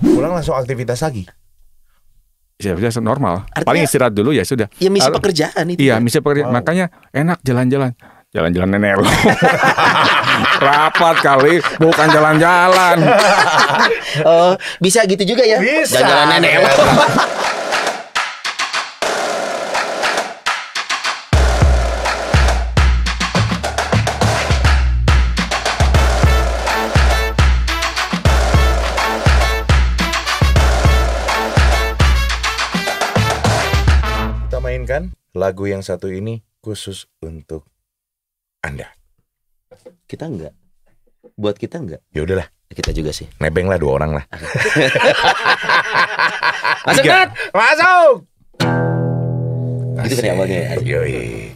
pulang langsung aktivitas lagi ya sudah normal Artinya, paling istirahat dulu ya sudah ya misi pekerjaan itu iya ya? misi pekerjaan wow. makanya enak jalan-jalan jalan-jalan nenek rapat kali bukan jalan-jalan oh bisa gitu juga ya jalan-jalan nenek lagu yang satu ini khusus untuk Anda. Kita enggak. Buat kita enggak. Ya udahlah. Kita juga sih. Nebeng lah dua orang lah. Masuk, Nat. Masuk. Gitu kan awalnya. Ya. Yoi.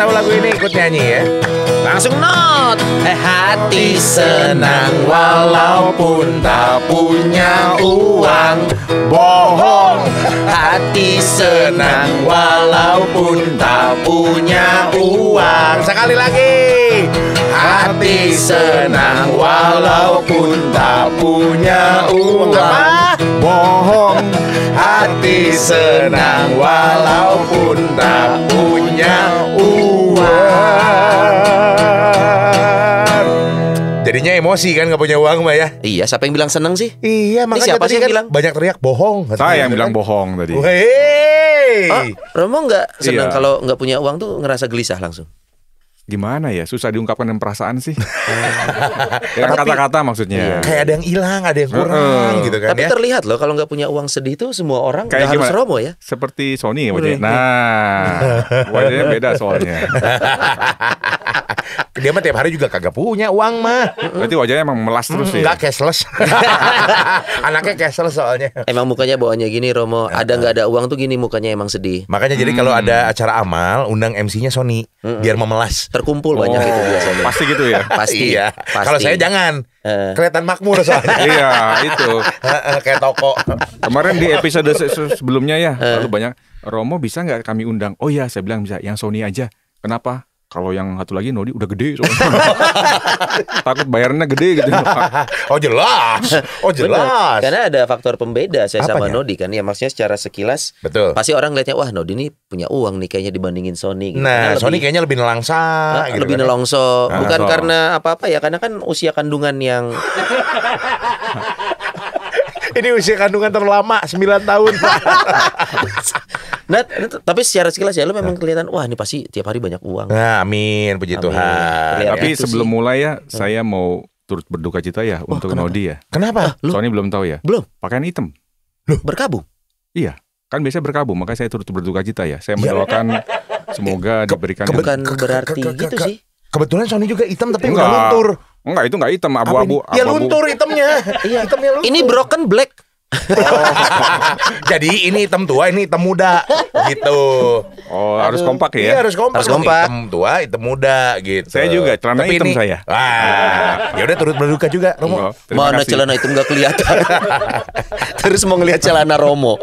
tahu lagu ini ikut nyanyi ya. Langsung not. Eh, hati senang walaupun tak punya uang. Bohong. Hati senang walaupun tak punya uang. Sekali lagi. Hati senang walaupun tak punya uang. Apa? Bohong. Hati senang walaupun tak punya uang keluar. Jadinya emosi kan gak punya uang mbak ya. Iya, siapa yang bilang seneng sih? Iya, makanya siapa sih yang kan bilang? Banyak teriak bohong. Saya yang gitu bilang kan. bohong tadi. Oh, Hei. Oh, Romo nggak seneng iya. kalau nggak punya uang tuh ngerasa gelisah langsung? gimana ya susah diungkapkan dengan perasaan sih dengan kata-kata maksudnya iya, kayak ada yang hilang ada yang kurang gitu kan tapi ya? terlihat loh kalau nggak punya uang sedih itu semua orang kayak harus romo ya seperti Sony ya wajahnya nah wajahnya beda soalnya Dia mah tiap hari juga kagak punya uang mah. Berarti wajahnya emang melas terus mm, ya. Enggak cashless. Anaknya cashless soalnya. Emang mukanya bawaannya gini Romo. Iya. Ada nggak ada uang tuh gini mukanya emang sedih. Makanya jadi kalau hmm. ada acara amal undang MC-nya Sony biar memelas. Terkumpul oh. banyak gitu biasanya. Pasti gitu ya. Pasti. Iya. Kalau saya jangan. Eh. Kelihatan makmur soalnya. iya, itu. Kayak toko. Kemarin di episode sebelumnya ya, eh. lalu banyak Romo bisa nggak kami undang? Oh iya, saya bilang bisa. Yang Sony aja. Kenapa? Kalau yang satu lagi Nodi udah gede soalnya. Takut bayarnya gede gitu. oh jelas. Oh jelas. Benar. Karena ada faktor pembeda saya Apanya? sama ya? Nodi kan. Ya maksudnya secara sekilas Betul. pasti orang lihatnya wah Nodi ini punya uang nih kayaknya dibandingin Sony gitu. Nah, karena Sony lebih, kayaknya lebih nelangsa nah, gitu lebih kan. Ya. nelongso. Nah, Bukan so. karena apa-apa ya, karena kan usia kandungan yang Ini usia kandungan terlama 9 tahun. Nah, nah, tapi secara sekilas ya lu memang nah. kelihatan wah ini pasti tiap hari banyak uang. Nah, amin puji amin. Tuhan. Kelihatan tapi sebelum mulai ya nah. saya mau turut berduka cita ya oh, untuk Nodi ya. Kenapa? Ah, Soalnya belum tahu ya. Belum. Pakaian hitam. Loh, berkabung. Iya. Kan biasa berkabung, makanya saya turut berduka cita ya. Saya iya. mendoakan semoga ke, diberikan ke, bukan ke, berarti ke, ke, gitu ke, sih. Kebetulan Sony juga hitam tapi enggak luntur. Enggak, itu enggak hitam, abu-abu. Ya abu -abu. luntur hitamnya. iya. hitamnya luntur. Ini broken black. Oh. Jadi ini hitam tua, ini hitam muda gitu. Oh, harus kompak ya. Iya, harus kompak. Harus kompak. Hitam tua, hitam muda gitu. Saya juga celana Tapi ini, saya. Wah. ya udah turut berduka juga Romo. Oh, Mana kasih. celana itu enggak kelihatan. Terus mau ngelihat celana Romo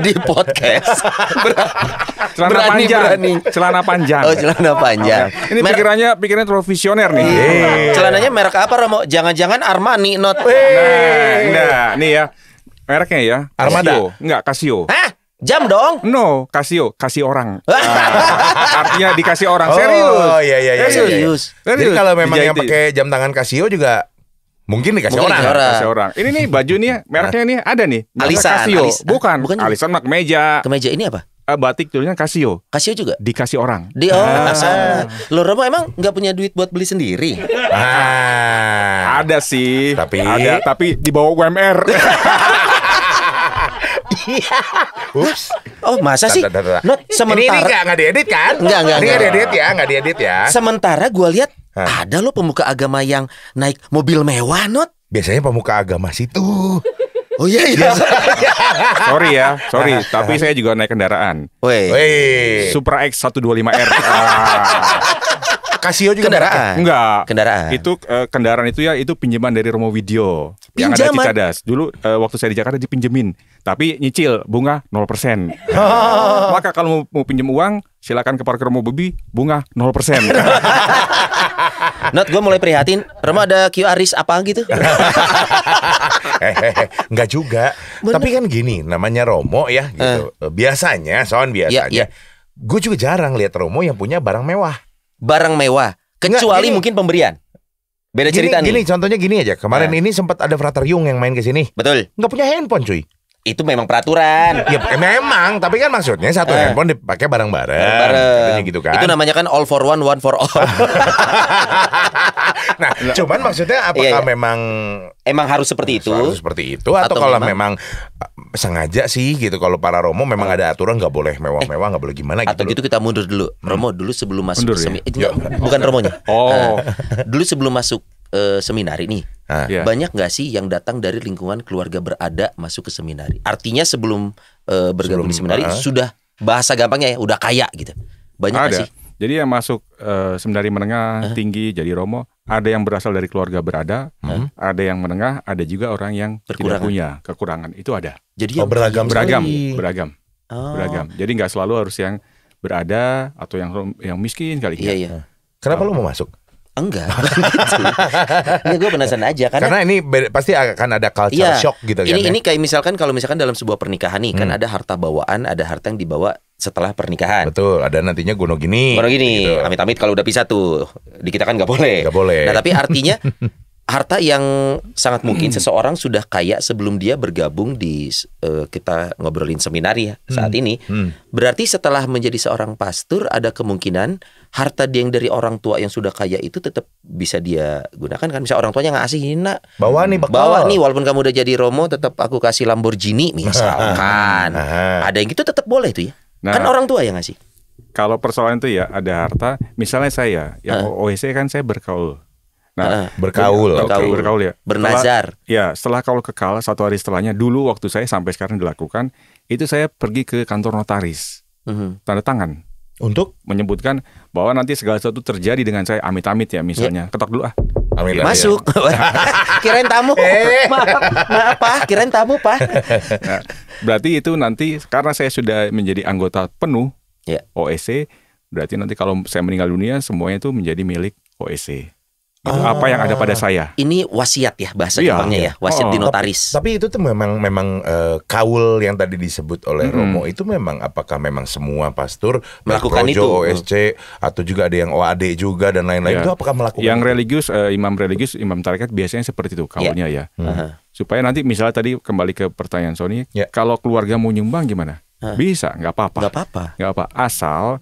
di podcast. Ber celana berani, panjang. Berani. Celana panjang. Oh, celana panjang. Okay. Ini Mer pikirannya pikirannya terlalu visioner nih. Iya. Celananya merek apa Romo? Jangan-jangan Armani not. Nah, nah, nah. nih ya. Mereknya ya. Armada. Casio. Enggak, Casio. Hah? Jam dong? No, Casio, kasih orang. Ah, artinya dikasih orang. Oh, serius. Oh iya iya iya. Serius. Iya, iya. serius. Jadi kalau memang yang pakai jam tangan Casio juga Mungkin dikasih Mungkin orang. orang. Kasih orang. Ini nih baju nih mereknya nih ada nih. Alisan. Casio. Alis, ah, bukan. Bukan. Alisan mak meja. Kemeja ini apa? Uh, batik tulisnya Casio. Casio juga. Dikasih orang. Di oh, ah. asal. Lo Romo emang nggak punya duit buat beli sendiri? Ah. ah. Ada sih. Tapi ada tapi dibawa bawah UMR. Iya. Ups. Oh, masa sih? Not sementara. Ini enggak diedit kan? Enggak, enggak. Ini enggak diedit ya, enggak diedit ya. Sementara gua lihat Hah? ada lo pemuka agama yang naik mobil mewah, Not. Biasanya pemuka agama situ. Oh iya iya. iya. sorry ya, sorry. Tapi saya juga naik kendaraan. Woi. Supra X 125R. Ah. Casio juga kendaraan. Enggak. Kendaraan. Itu uh, kendaraan itu ya itu pinjaman dari Romo Video pinjaman. yang ada di Cadas. Dulu uh, waktu saya di Jakarta dipinjemin, tapi nyicil bunga 0%. Oh. Maka kalau mau, mau pinjam uang silakan ke parkir Romo Bebi bunga 0%. Not gue mulai prihatin Romo ada QR risk apa gitu Enggak juga Bener. Tapi kan gini Namanya Romo ya gitu. Uh. Biasanya Soalnya iya. biasanya ya, yeah. Gue juga jarang lihat Romo yang punya barang mewah barang mewah, kecuali Nggak, mungkin pemberian. Beda gini, cerita gini, nih. contohnya gini aja. Kemarin nah. ini sempat ada Frater Yung yang main ke sini. Betul. Nggak punya handphone, cuy. Itu memang peraturan. ya eh, memang, tapi kan maksudnya satu eh. handphone dipakai bareng-bareng. Bareng. Gitu kan. Itu namanya kan all for one, one for all. nah, nah, cuman maksudnya apakah iya, iya. memang emang harus seperti itu? Harus seperti itu atau, atau kalau memang, memang eh, sengaja sih gitu kalau para Romo memang oh. ada aturan nggak boleh mewah-mewah eh, nggak eh, boleh gimana gitu. Atau gitu kita mundur dulu. Hmm. Romo dulu sebelum masuk mundur, ya? semi eh, ya. bukan Romonya. Oh. Uh, dulu sebelum masuk uh, seminari nih. Ah. Yeah. Banyak gak sih yang datang dari lingkungan keluarga berada masuk ke seminari? Artinya sebelum uh, bergabung sebelum, di seminari uh, sudah bahasa gampangnya ya udah kaya gitu. Banyak ada. sih? Jadi yang masuk uh, eh, sembari menengah, huh? Eh. tinggi, jadi romo, ada yang berasal dari keluarga berada, huh? Eh. ada yang menengah, ada juga orang yang tidak punya kekurangan. Itu ada. Jadi oh, yang beragam, beragam, sekali. beragam, oh. beragam. Jadi nggak selalu harus yang berada atau yang yang miskin kali. Iya, ya. iya. iya. Kenapa oh. lu mau masuk? Enggak, ini ya, gue penasaran aja karena, karena ini pasti akan ada culture iya, shock gitu ini, kan. Ini ya? ini kayak misalkan kalau misalkan dalam sebuah pernikahan nih kan hmm. kan ada harta bawaan, ada harta yang dibawa setelah pernikahan. Betul, ada nantinya gono gini. Gono gini, gitu. amit-amit kalau udah pisah tuh. Di kita kan nggak boleh. Nggak boleh. Nah tapi artinya harta yang sangat mungkin hmm. seseorang sudah kaya sebelum dia bergabung di uh, kita ngobrolin seminar ya saat hmm. ini. Hmm. Berarti setelah menjadi seorang pastor ada kemungkinan harta dia yang dari orang tua yang sudah kaya itu tetap bisa dia gunakan kan bisa orang tuanya ini nak bawa nih bakal. bawa nih walaupun kamu udah jadi romo tetap aku kasih Lamborghini misalkan. ada yang gitu tetap boleh tuh ya. Nah, kan orang tua yang ngasih. Kalau persoalan itu ya ada harta, misalnya saya, ya uh. OEC kan saya berkaul. Nah, uh, berkaul, berkaul, okay. berkaul ya. Bernazar. Setelah, ya, setelah kaul kekal satu hari setelahnya, dulu waktu saya sampai sekarang dilakukan, itu saya pergi ke kantor notaris, uh-huh. tanda tangan. Untuk menyebutkan bahwa nanti segala sesuatu terjadi dengan saya, amit-amit ya misalnya. Yeah. Ketok dulu ah lah, Masuk. Ya. kirain tamu. Eh. Maaf, maaf Pak, kirain tamu, Pak. Nah, berarti itu nanti karena saya sudah menjadi anggota penuh ya. OEC berarti nanti kalau saya meninggal dunia semuanya itu menjadi milik OEC Gitu, oh. apa yang ada pada saya. Ini wasiat ya bahasa iya, Jepangnya ya, wasiat oh, di notaris. Tapi, tapi itu tuh memang memang uh, kaul yang tadi disebut oleh -hmm. Romo itu memang apakah memang semua pastor melakukan Projo, itu OSC hmm. atau juga ada yang OAD juga dan lain-lain yeah. itu apakah melakukan Yang itu? religius uh, imam religius imam tarekat biasanya seperti itu kaulnya yeah. ya. -hmm. Supaya nanti misalnya tadi kembali ke pertanyaan Sony, yeah. kalau keluarga mau nyumbang gimana? Huh. Bisa, nggak apa-apa. Nggak apa-apa. Nggak apa, asal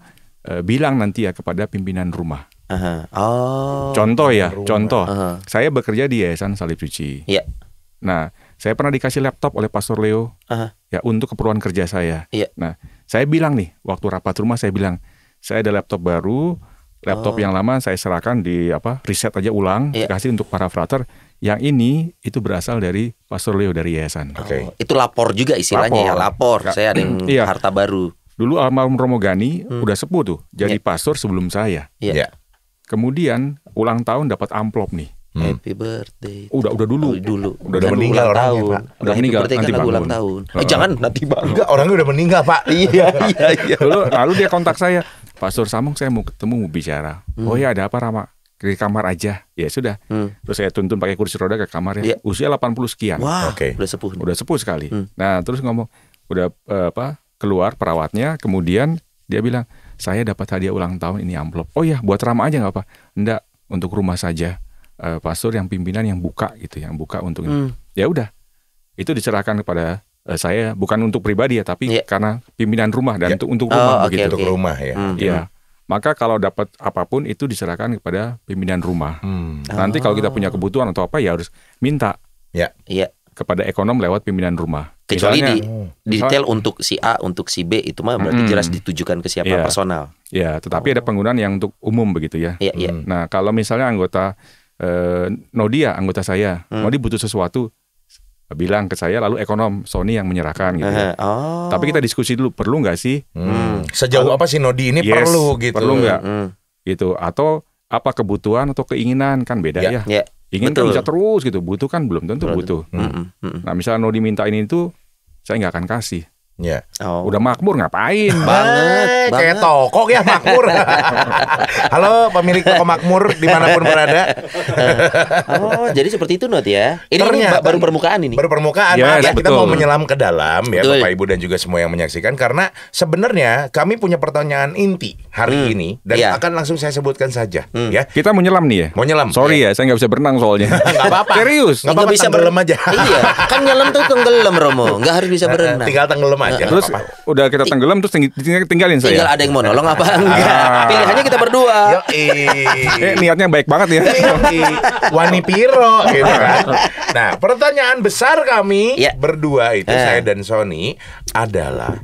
uh, bilang nanti ya kepada pimpinan rumah uh Oh. Contoh ya, rumah. contoh. uh Saya bekerja di Yayasan Salib Suci. Iya. Nah, saya pernah dikasih laptop oleh Pastor Leo. uh Ya, untuk keperluan kerja saya. Iya. Nah, saya bilang nih, waktu rapat rumah saya bilang, saya ada laptop baru, laptop oh. yang lama saya serahkan di apa? riset aja ulang, yeah. kasih untuk para frater. Yang ini itu berasal dari Pastor Leo dari yayasan. Oke. Oh, okay. itu lapor juga istilahnya lapor. ya, lapor. Gak, saya ada yang iya. harta baru. Dulu almarhum Romo Gani hmm. udah sepuh tuh, jadi yeah. pastor sebelum saya. Iya. Yeah. Yeah. Kemudian ulang tahun dapat amplop nih. Hmm. Happy birthday. Udah udah dulu. Oh, dulu. Udah, udah meninggal orangnya, tahun. Pak. Udah, udah meninggal nanti kan bangun. ulang tahun. Eh, jangan nanti bangun. Enggak, orangnya udah meninggal, Pak. iya, iya, iya. Lalu lalu dia kontak saya. Pak Sur Samung saya mau ketemu mau bicara. Hmm. Oh ya ada apa Rama? Ke kamar aja. Ya sudah. Hmm. Terus saya tuntun pakai kursi roda ke kamarnya. Ya. Iya. Usia 80 sekian. Wah, okay. udah sepuh. Udah sepuh sekali. Hmm. Nah, terus ngomong udah uh, apa? keluar perawatnya, kemudian dia bilang, saya dapat hadiah ulang tahun ini amplop. Oh ya, buat ramah aja nggak apa? Enggak, untuk rumah saja. Uh, pastor yang pimpinan yang buka gitu, yang buka untuk hmm. ya udah itu diserahkan kepada uh, saya bukan untuk pribadi ya, tapi yeah. karena pimpinan rumah dan yeah. untuk untuk rumah oh, begitu. Okay, rumah ya. Hmm. Iya. Maka kalau dapat apapun itu diserahkan kepada pimpinan rumah. Hmm. Nanti kalau kita punya oh. kebutuhan atau apa ya harus minta. Ya. Yeah. Yeah. Kepada ekonom lewat pimpinan rumah kecuali Misalnya, di hmm. detail untuk si A untuk si B itu mah berarti hmm, jelas ditujukan ke siapa yeah, personal. Iya, yeah, tetapi oh. ada penggunaan yang untuk umum begitu ya. Yeah, iya. hmm. yeah. Nah, kalau misalnya anggota eh, Nodia anggota saya, hmm. Nodi butuh sesuatu bilang ke saya lalu ekonom Sony yang menyerahkan gitu. Ya. Oh. Tapi kita diskusi dulu perlu nggak sih? Hmm. hmm. Sejauh apa sih Nodi ini yes, perlu gitu. Perlu nggak? Hmm. Gitu atau apa kebutuhan atau keinginan kan beda yeah. ya. Yeah. Ingin kan bisa terus gitu, butuh kan belum tentu butuh. Mm -hmm. Nah, misalnya Nodi minta ini itu saya nggak akan kasih Ya. Oh. Udah makmur ngapain? Banget, banget. Kayak toko ya makmur. Halo pemilik toko makmur dimanapun berada. oh, jadi seperti itu Not ya. Ini, Ternyata, ini baru permukaan ini. Baru permukaan. Yes, ya, kita mau menyelam ke dalam ya betul. Bapak Ibu dan juga semua yang menyaksikan karena sebenarnya kami punya pertanyaan inti hari hmm. ini dan ya. akan langsung saya sebutkan saja hmm. ya. Kita mau nyelam nih ya. Mau nyelam. Sorry ya, ya saya nggak bisa berenang soalnya. Enggak apa-apa. Serius. Enggak bisa berenang aja. iya, kan nyelam tuh tenggelam Romo, nggak harus bisa nah, berenang. Tinggal tenggelam aja aja. Nah, terus apa udah kita tenggelam terus tinggalin saya. Tinggal ada yang mau nolong apa ah. enggak? Pilihannya kita berdua. Yo, eh, niatnya baik banget ya. Wani piro gitu kan. Nah, pertanyaan besar kami ya. berdua itu eh. saya dan Sony adalah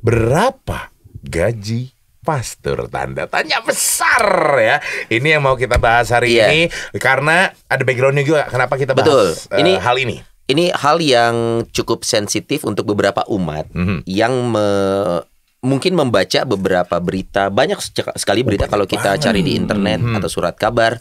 berapa gaji pastor tanda tanya besar ya. Ini yang mau kita bahas hari yeah. ini karena ada backgroundnya juga kenapa kita bahas Betul. Uh, ini hal ini ini hal yang cukup sensitif untuk beberapa umat mm-hmm. yang me, mungkin membaca beberapa berita banyak sekali berita oh, kalau kita banget. cari di internet hmm atau surat kabar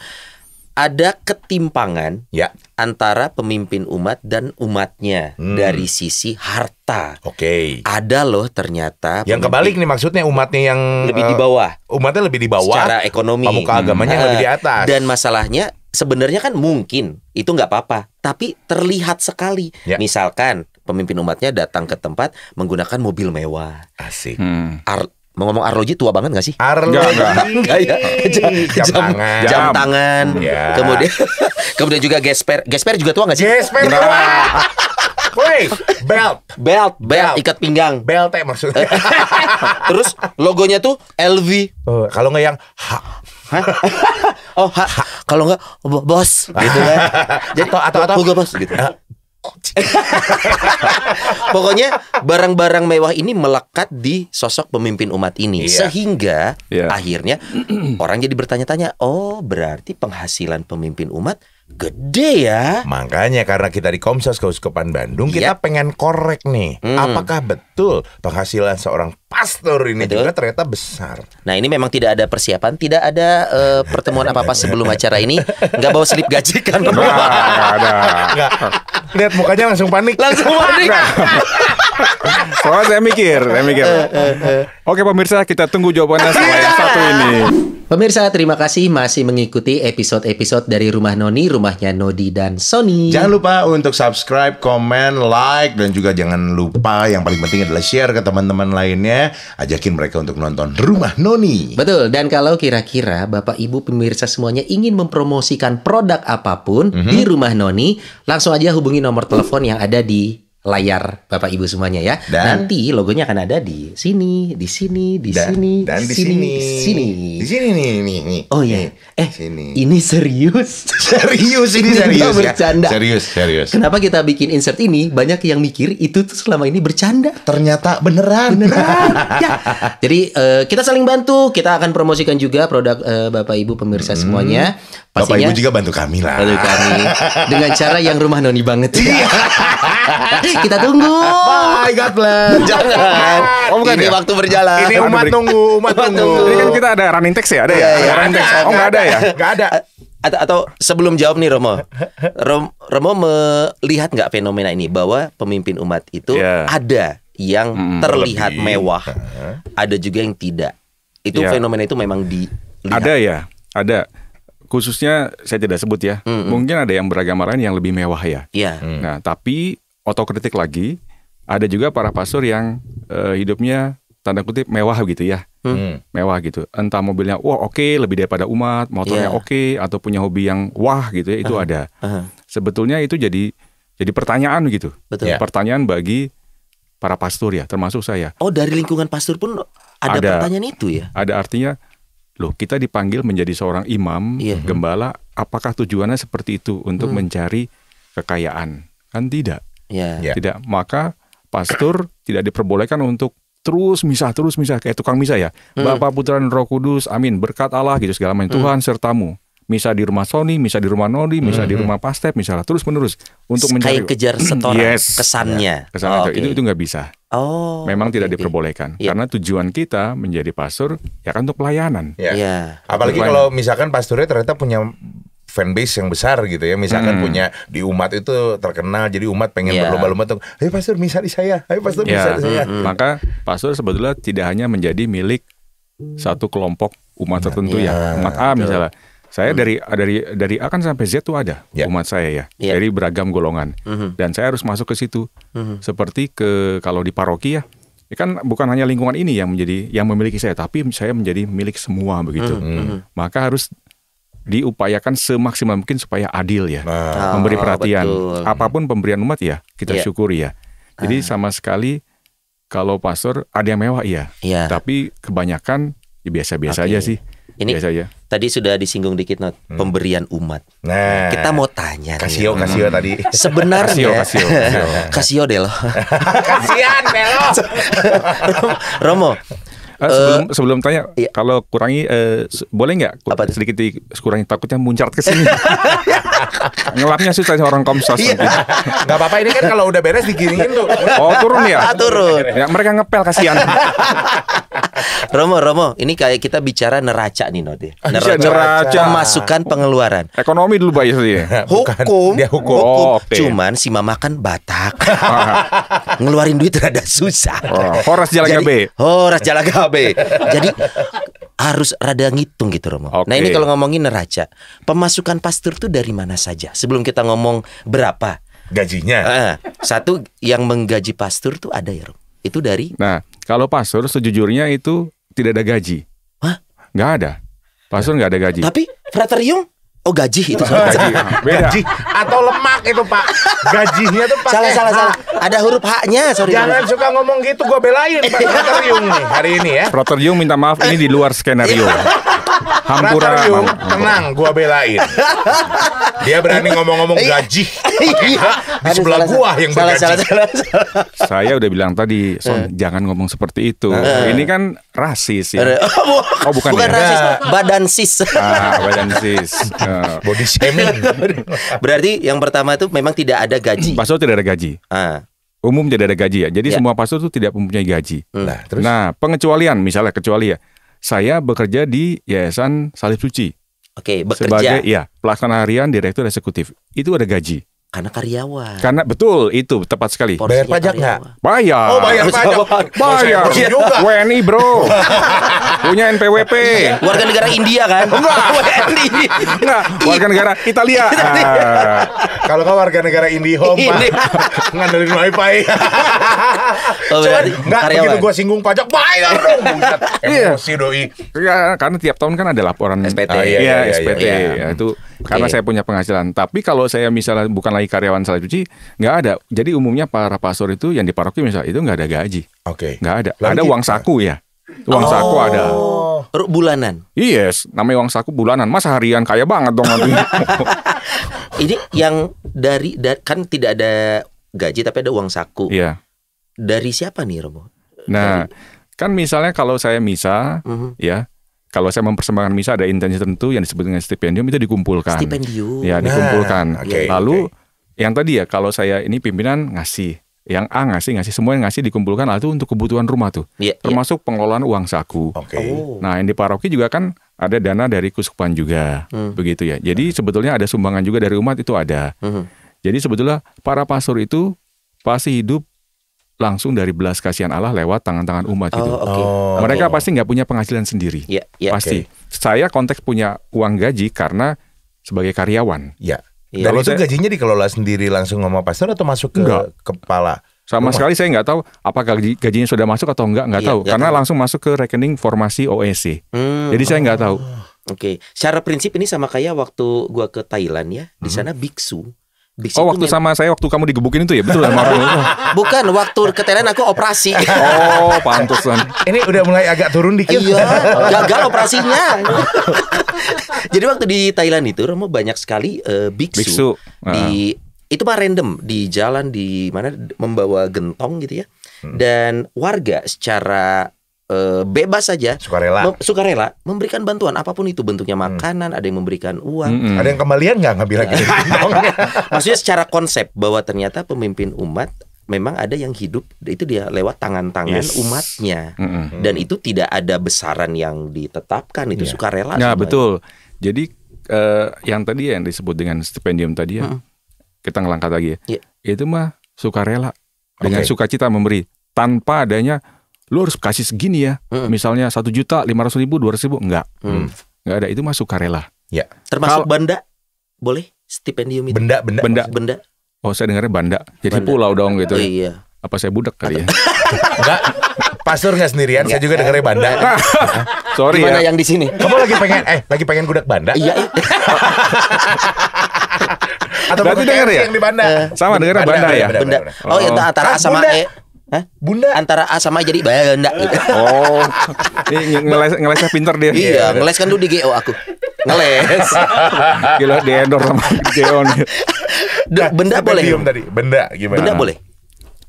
ada ketimpangan ya. antara pemimpin umat dan umatnya hmm. dari sisi harta. Oke. Okay. Ada loh ternyata. Yang kebalik nih maksudnya umatnya yang lebih di eh, bawah. Uh, umatnya lebih di bawah. Secara ekonomi. Pemuka agamanya hmm. lebih di eh, atas. Dan masalahnya sebenarnya kan mungkin itu nggak apa-apa, tapi terlihat sekali. Ya. Misalkan pemimpin umatnya datang ke tempat menggunakan mobil mewah. Asik. Hmm. Ar Mau ngomong arloji tua banget nggak sih? Arloji gak, ya jam, jam, tangan Jam, jam tangan ya. Kemudian Kemudian juga gesper Gesper juga tua gak sih? Gesper tua Woi, belt. belt, belt, belt, ikat pinggang. Belt ya maksudnya. Terus logonya tuh LV. Oh, kalau nggak yang Hah? oh, ha, kalau enggak oh, bos gitu kan. Jadi atau atau, atau gua bos gitu. Pokoknya barang-barang mewah ini melekat di sosok pemimpin umat ini iya. sehingga iya. akhirnya orang jadi bertanya-tanya, "Oh, berarti penghasilan pemimpin umat gede ya. Makanya karena kita di Komsos Keuskupan Bandung, iya. kita pengen korek nih. Hmm. Apakah betul penghasilan seorang pastor ini Betul. juga ternyata besar. Nah ini memang tidak ada persiapan, tidak ada uh, pertemuan apa apa sebelum acara ini. Nggak bawa slip gaji kan? Nggak ada. Nggak. Lihat mukanya langsung panik. Langsung panik. Soalnya saya mikir, saya mikir. Uh, uh, uh. Oke pemirsa, kita tunggu jawabannya setelah yang iya. satu ini. Pemirsa, terima kasih masih mengikuti episode-episode dari Rumah Noni, rumahnya Nodi dan Sony. Jangan lupa untuk subscribe, komen, like, dan juga jangan lupa yang paling penting adalah share ke teman-teman lainnya ajakin mereka untuk nonton Rumah Noni. Betul. Dan kalau kira-kira Bapak Ibu pemirsa semuanya ingin mempromosikan produk apapun mm -hmm. di Rumah Noni, langsung aja hubungi nomor telepon yang ada di layar Bapak Ibu semuanya ya. Dan, Nanti logonya akan ada di sini, di sini, di dan, sini, dan di sini, sini, di sini nih, nih, nih. Oh iya. eh sini. ini serius, serius ini serius ya. bercanda. Serius, serius. Kenapa kita bikin insert ini? Banyak yang mikir itu tuh selama ini bercanda. Ternyata beneran. Beneran. ya. Jadi uh, kita saling bantu. Kita akan promosikan juga produk uh, Bapak Ibu pemirsa hmm. semuanya. Pastinya, Bapak Ibu juga bantu kami lah. Bantu kami dengan cara yang rumah noni banget. Iya. Kita tunggu. Bye, God bless. Jangan. Oh bukan ya? waktu berjalan. Ini umat nunggu, umat nunggu. Ini kan kita ada running text ya, ada ya? Iya, iya. Ada running text. Oh enggak ada ya? Enggak ada atau, atau sebelum jawab nih Romo, Romo melihat nggak fenomena ini bahwa pemimpin umat itu yeah. ada yang hmm, terlihat lebih. mewah, ada juga yang tidak. Itu yeah. fenomena itu memang di ada ya, ada khususnya saya tidak sebut ya, mm -mm. mungkin ada yang beragama lain yang lebih mewah ya. Yeah. Mm. Nah tapi otokritik lagi. Ada juga para pastor yang uh, hidupnya tanda kutip mewah gitu ya. Hmm. hmm. Mewah gitu. Entah mobilnya wah oke okay, lebih daripada umat, motornya yeah. oke okay, atau punya hobi yang wah gitu ya itu uh -huh. ada. Uh -huh. Sebetulnya itu jadi jadi pertanyaan gitu. Betul. Yeah. Pertanyaan bagi para pastor ya, termasuk saya. Oh, dari lingkungan pastor pun ada, ada pertanyaan itu ya. Ada artinya loh, kita dipanggil menjadi seorang imam, yeah. gembala, apakah tujuannya seperti itu untuk hmm. mencari kekayaan? Kan tidak. Yeah. Yeah. Tidak, maka pastor tidak diperbolehkan untuk terus misah terus misah kayak tukang misah ya. Mm. Bapak Putra dan Roh Kudus, amin. Berkat Allah gitu segala macam. mm. Tuhan sertamu. Misa di rumah Sony, misa di rumah Nodi, misa hmm. di rumah Pastep, misalnya terus menerus untuk mencari kayak kejar setoran yes. kesannya. Ya, kesannya oh, itu okay. itu, itu nggak bisa. Oh. Memang okay. tidak diperbolehkan yeah. karena tujuan kita menjadi pastor ya kan untuk pelayanan. Yeah. Yeah. Apalagi kalau misalkan pasturnya ternyata punya fanbase yang besar gitu ya misalkan hmm. punya di umat itu terkenal jadi umat pengen yeah. berlomba-lomba tuh hey pastor misa di saya hey pastor iya. misa yeah. di saya hmm, hmm. maka pastor sebetulnya tidak hanya menjadi milik satu kelompok umat nah, tertentu yeah. ya iya. umat A misalnya saya hmm. dari dari dari A kan sampai Z tuh ada yeah. umat saya ya yeah. dari beragam golongan hmm dan saya harus masuk ke situ hmm seperti ke kalau di paroki ya, ya kan bukan hanya lingkungan ini yang menjadi yang memiliki saya tapi saya menjadi milik semua begitu mm-hmm. maka harus diupayakan semaksimal mungkin supaya adil ya, nah. Ah, memberi perhatian. oh, Apapun pemberian umat ya kita yeah. syukuri ya. Jadi ah. sama sekali kalau pastor ada yang mewah iya, yeah. tapi kebanyakan ya biasa-biasa okay. aja sih. Ini biasa aja. tadi sudah disinggung dikit not hmm. pemberian umat. Nah, kita mau tanya. Kasio, nih. kasio tadi. Sebenarnya kasio, kasio, kasio. kasio deh lo Kasian Romo, Uh, sebelum eh, sebelum tanya, iya. kalau kurangi uh, boleh nggak sedikit dikurangi takutnya muncar ke sini. Ngelapnya susah orang komsos. Iya. Gak apa-apa ini kan kalau udah beres diginiin tuh. Oh turun ya. Ah, turun. Ya, mereka ngepel kasihan. Romo, Romo, ini kayak kita bicara neraca nih Nodi. Ya. Ah, neraca, neraca. masukan pengeluaran. Ekonomi dulu Pak Yusri. Ya? Hukum, dia hukum. hukum. Oh, okay. Cuman si Mama kan Batak. Ah. Ngeluarin duit rada susah. Oh, horas jalan Jadi, gabe. Horas jalan gabe. Jadi harus rada ngitung gitu Romo. Okay. Nah, ini kalau ngomongin neraca, pemasukan pastur tuh dari mana saja? Sebelum kita ngomong berapa gajinya. Uh, satu yang menggaji pastur tuh ada ya, Romo itu dari? Nah, kalau pastor sejujurnya itu tidak ada gaji. Hah? Nggak ada. Pastor nggak ada gaji. Tapi fraterium Oh gaji itu salah. Gaji, beda. gaji atau lemak itu pak Gajinya tuh pakai Salah salah salah Ada huruf haknya sorry. Jangan suka ngomong gitu gue belain Pak Proterium nih hari ini ya Proterium minta maaf ini di luar skenario Hampura. Ratarium, tenang, gua belain. Dia berani ngomong-ngomong iya. gaji. Iya. Di sebelah gua yang bergaji. Salah, salah, salah, Saya udah bilang tadi, Son, eh. jangan ngomong seperti itu. Eh. Nah, ini kan rasis ya. Eh. Oh, bukan, oh, ya? bukan ya? rasis, badan sis. Ah, badan sis. Body shaming. Berarti yang pertama itu memang tidak ada gaji. Pasal tidak ada gaji. Ah umum tidak ada gaji ya. Jadi ya. semua pasur itu tidak mempunyai gaji. Hmm. Nah, terus? nah, pengecualian misalnya kecuali ya saya bekerja di Yayasan Salib Suci. Oke, bekerja. Sebagai ya, pelaksana harian direktur eksekutif. Itu ada gaji. Karena karyawan. Karena betul itu tepat sekali. Porsinya bayar pajak nggak? Bayar. Oh bayar pajak. Oh, bayar. bayar. bayar. WNI bro. Punya NPWP. Warga negara India kan? Enggak. WNI. Enggak. Warga negara Italia. Ah. Kalau kau warga negara India, ini Ngandelin wifi. oh, Cuman enggak begitu gue singgung pajak bayar dong. Emosi doi. Ya, karena tiap tahun kan ada laporan SPT. iya, ah, iya, SPT. Iya, iya, iya. iya. Ya, itu karena saya punya penghasilan. Tapi kalau saya misalnya bukan lagi karyawan salat cuci nggak ada. Jadi umumnya para pastor itu yang di paroki misalnya itu nggak ada gaji. Oke. Okay. Nggak ada. Lagi, ada uang saku ya. Uang oh. saku ada. Bulanan. Yes, namanya uang saku bulanan. Masa harian kaya banget dong nanti. Ini yang dari kan tidak ada gaji tapi ada uang saku. ya Dari siapa nih Romo? Nah, dari... kan misalnya kalau saya misa, mm-hmm. ya, kalau saya mempersembahkan misa ada intensi tertentu yang disebut dengan stipendium itu dikumpulkan. Stipendium. Ya, nah, dikumpulkan. Okay, Lalu okay yang tadi ya kalau saya ini pimpinan ngasih yang A ngasih ngasih semua yang ngasih dikumpulkan itu untuk kebutuhan rumah tuh yeah, iya. termasuk yeah. pengelolaan uang saku. Okay. Oh. Nah yang di paroki juga kan ada dana dari kusupan juga hmm. begitu ya. Jadi hmm. sebetulnya ada sumbangan juga dari umat itu ada. Hmm. Jadi sebetulnya para pastor itu pasti hidup langsung dari belas kasihan Allah lewat tangan-tangan umat gitu. oh, itu. Okay. Oh. Mereka okay. pasti nggak punya penghasilan sendiri. Yeah, yeah, pasti. Okay. Saya konteks punya uang gaji karena sebagai karyawan. Yeah. Iya, Dan itu saya... gajinya dikelola sendiri langsung sama pastor atau masuk ke enggak. kepala? Sama rumah. sekali saya nggak tahu apakah gaji, gajinya sudah masuk atau enggak, nggak iya, tahu. Karena tahu. langsung masuk ke rekening formasi OEC. Hmm. Jadi saya nggak tahu. Oh, oke, okay. secara prinsip ini sama kayak waktu gua ke Thailand ya. Di hmm. sana biksu di oh waktu sama saya waktu kamu digebukin itu ya betul sama Bukan waktu ketelan aku operasi. Oh pantesan. Ini udah mulai agak turun dikit. Iya gagal operasinya. Jadi waktu di Thailand itu Romo banyak sekali uh, biksu, biksu. Uh. di ah. itu mah random di jalan di mana membawa gentong gitu ya. Hmm. Dan warga secara e, bebas saja sukarela mem sukarela memberikan bantuan apapun itu bentuknya hmm. makanan hmm. ada yang memberikan uang hmm. hmm. ada yang kembalian nggak ngambil gitu. lagi maksudnya secara konsep bahwa ternyata pemimpin umat memang ada yang hidup itu dia lewat tangan-tangan yes. umatnya mm -hmm. dan itu tidak ada besaran yang ditetapkan itu yeah. sukarela nah betul jadi uh, yang tadi ya, yang disebut dengan stipendium tadi ya mm -hmm. kita ngelangkah lagi ya yeah. itu mah sukarela dengan okay. sukacita memberi tanpa adanya lu harus kasih segini ya. Hmm. Misalnya satu juta lima ratus ribu, dua ratus ribu, enggak, hmm. enggak ada itu masuk karela. Ya. Termasuk Kalo, benda, boleh stipendium itu. Benda, benda, benda, benda. Oh saya dengarnya benda jadi benda. pulau dong gitu. Ya. Iya. Apa saya budak kali ya? enggak. Pastor nggak sendirian, saya iya. juga dengarnya banda. Sorry Gimana ya. yang di sini? Kamu lagi pengen, eh lagi pengen budak banda? Iya. Atau berarti denger ya? Yang di banda. Eh. Sama dengernya banda, ya? Benda. Oh, oh, itu antara A ah, sama E. Hah? Bunda antara A sama A jadi Bunda gitu. Oh. Ini ngeles ngelesnya pinter dia. Iya, iya. ngeles kan lu di GO aku. Ngeles. Gila di endor sama GO nih. Nah, benda Sampai boleh. Tadi, benda gimana? Benda boleh.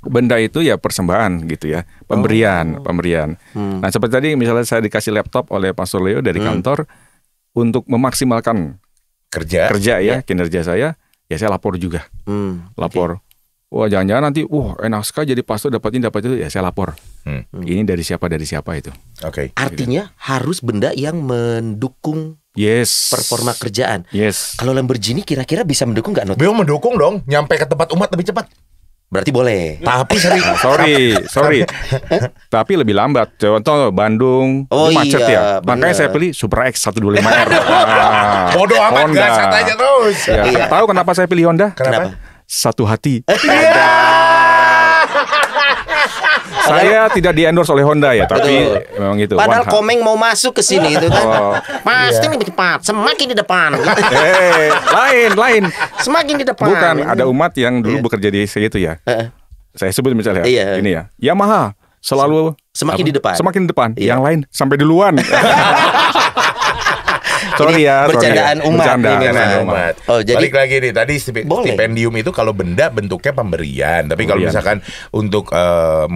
Benda itu ya persembahan gitu ya, pemberian, oh. pemberian. Hmm. Nah seperti tadi misalnya saya dikasih laptop oleh Pak Leo dari hmm. kantor untuk memaksimalkan kerja kerja ya, ya kinerja saya, ya saya lapor juga, hmm. lapor. Okay wah jangan-jangan nanti wah enak sekali jadi pastor dapat ini dapat itu ya saya lapor hmm. hmm. ini dari siapa dari siapa itu oke okay. artinya gitu. harus benda yang mendukung Yes. Performa kerjaan. Yes. Kalau Lamborghini kira-kira bisa mendukung nggak? Belum mendukung dong. Nyampe ke tempat umat lebih cepat. Berarti boleh. Tapi sorry, sorry, sorry. Tapi lebih lambat. Contoh Bandung oh, macet iya, ya. Bener. Makanya saya pilih Supra X 125R. Bodoh amat Honda. gas aja terus. Ya, iya. Tahu kenapa saya pilih Honda? kenapa? satu hati. Iya. Saya tidak diendorse oleh Honda ya, tapi memang gitu. Padahal One Komeng mau masuk ke sini oh. itu kan. Oh. lebih yeah. cepat, semakin di depan. hey, eh, lain, lain. Semakin di depan. Bukan, ada umat yang dulu yeah. bekerja di saya itu ya. Uh. Saya sebut misalnya yeah. ini ya. Yamaha selalu semakin apa? di depan. Semakin di depan. Yeah. Yang lain sampai duluan. sorry ya bercandaan sorry. umat bercanda, ini nah. umat. oh jadi balik lagi nih tadi stip boleh. stipendium itu kalau benda bentuknya pemberian tapi kalau misalkan untuk uh,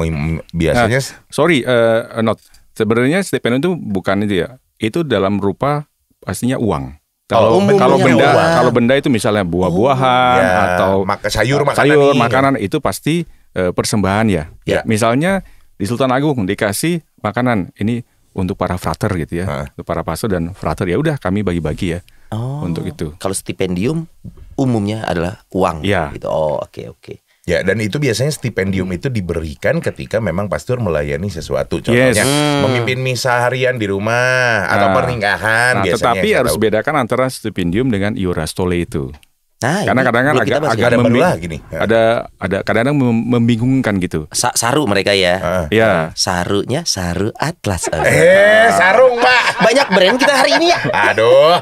biasanya nah, sorry uh, not sebenarnya stipendium itu bukan itu ya itu dalam rupa pastinya uang kalau oh, kalau benda uang. kalau benda itu misalnya buah-buahan oh. ya, atau maka sayur makanan sayur makanan ya. itu pasti uh, persembahan ya. ya. Misalnya di Sultan Agung dikasih makanan ini untuk para frater gitu ya, ha. untuk para pastor dan frater ya udah kami bagi-bagi ya oh. untuk itu. Kalau stipendium umumnya adalah uang. Ya. Gitu. Oh oke okay, oke. Okay. Ya, dan itu biasanya stipendium itu diberikan ketika memang pastor melayani sesuatu. Contohnya yes. Hmm. memimpin misa harian di rumah nah, atau pernikahan nah, Tetapi harus tahu. bedakan antara stipendium dengan iura stole itu. Nah, karena kadang-kadang agak, agak membing, ya. Ada ada kadang-kadang membingungkan gitu. Sa saru mereka ya. Uh. Ya. Sarunya saru atlas. Eh, Eh, sarung, Pak. Banyak brand kita hari ini ya. Aduh.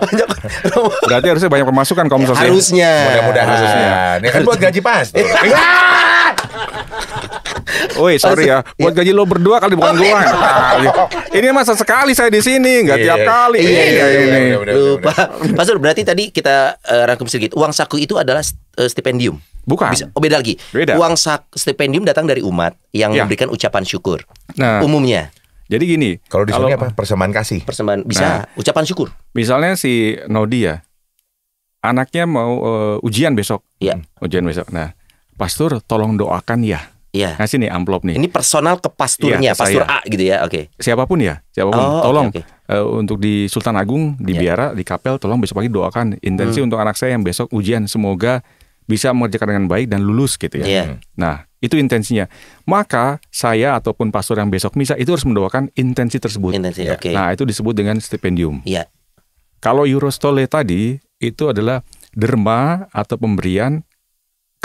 Berarti harusnya banyak pemasukan kamu misalnya. Harusnya. Mudah-mudahan. harusnya. Ini kan buat gaji pas. Woi, sorry ya. Iya. Buat gaji lo berdua kali bukan oh, gue. Iya. Nah, iya. ini masa sekali saya di sini, nggak tiap kali. Iya, iya, iya. Lupa. Pak berarti tadi kita eh, rangkum sedikit. Uang saku itu adalah eh, stipendium. Bukan. Bisa, oh beda lagi. Beda. Uang sak, stipendium datang dari umat yang ya. memberikan ucapan syukur. Nah, umumnya. Jadi gini, kalau di sini apa? Persembahan kasih. Persembahan bisa nah, ucapan syukur. Misalnya si Nodi ya, anaknya mau uh, ujian besok. Iya. Ujian besok. Nah, pastor tolong doakan ya yeah. Iya. ngasih nih amplop nih. Ini personal ke pasturnya, ya, pastur A gitu ya, oke. Okay. Siapapun ya, siapapun, oh, tolong okay, okay. Uh, eh, untuk di Sultan Agung, di yeah. Biara, di Kapel, tolong besok pagi doakan intensi hmm. untuk anak saya yang besok ujian, semoga bisa mengerjakan dengan baik dan lulus gitu ya. Yeah. Hmm. Nah, itu intensinya. Maka saya ataupun pastor yang besok misa itu harus mendoakan intensi tersebut. Intensi, ya. okay. Nah, itu disebut dengan stipendium. Iya. Kalau Eurostole tadi itu adalah derma atau pemberian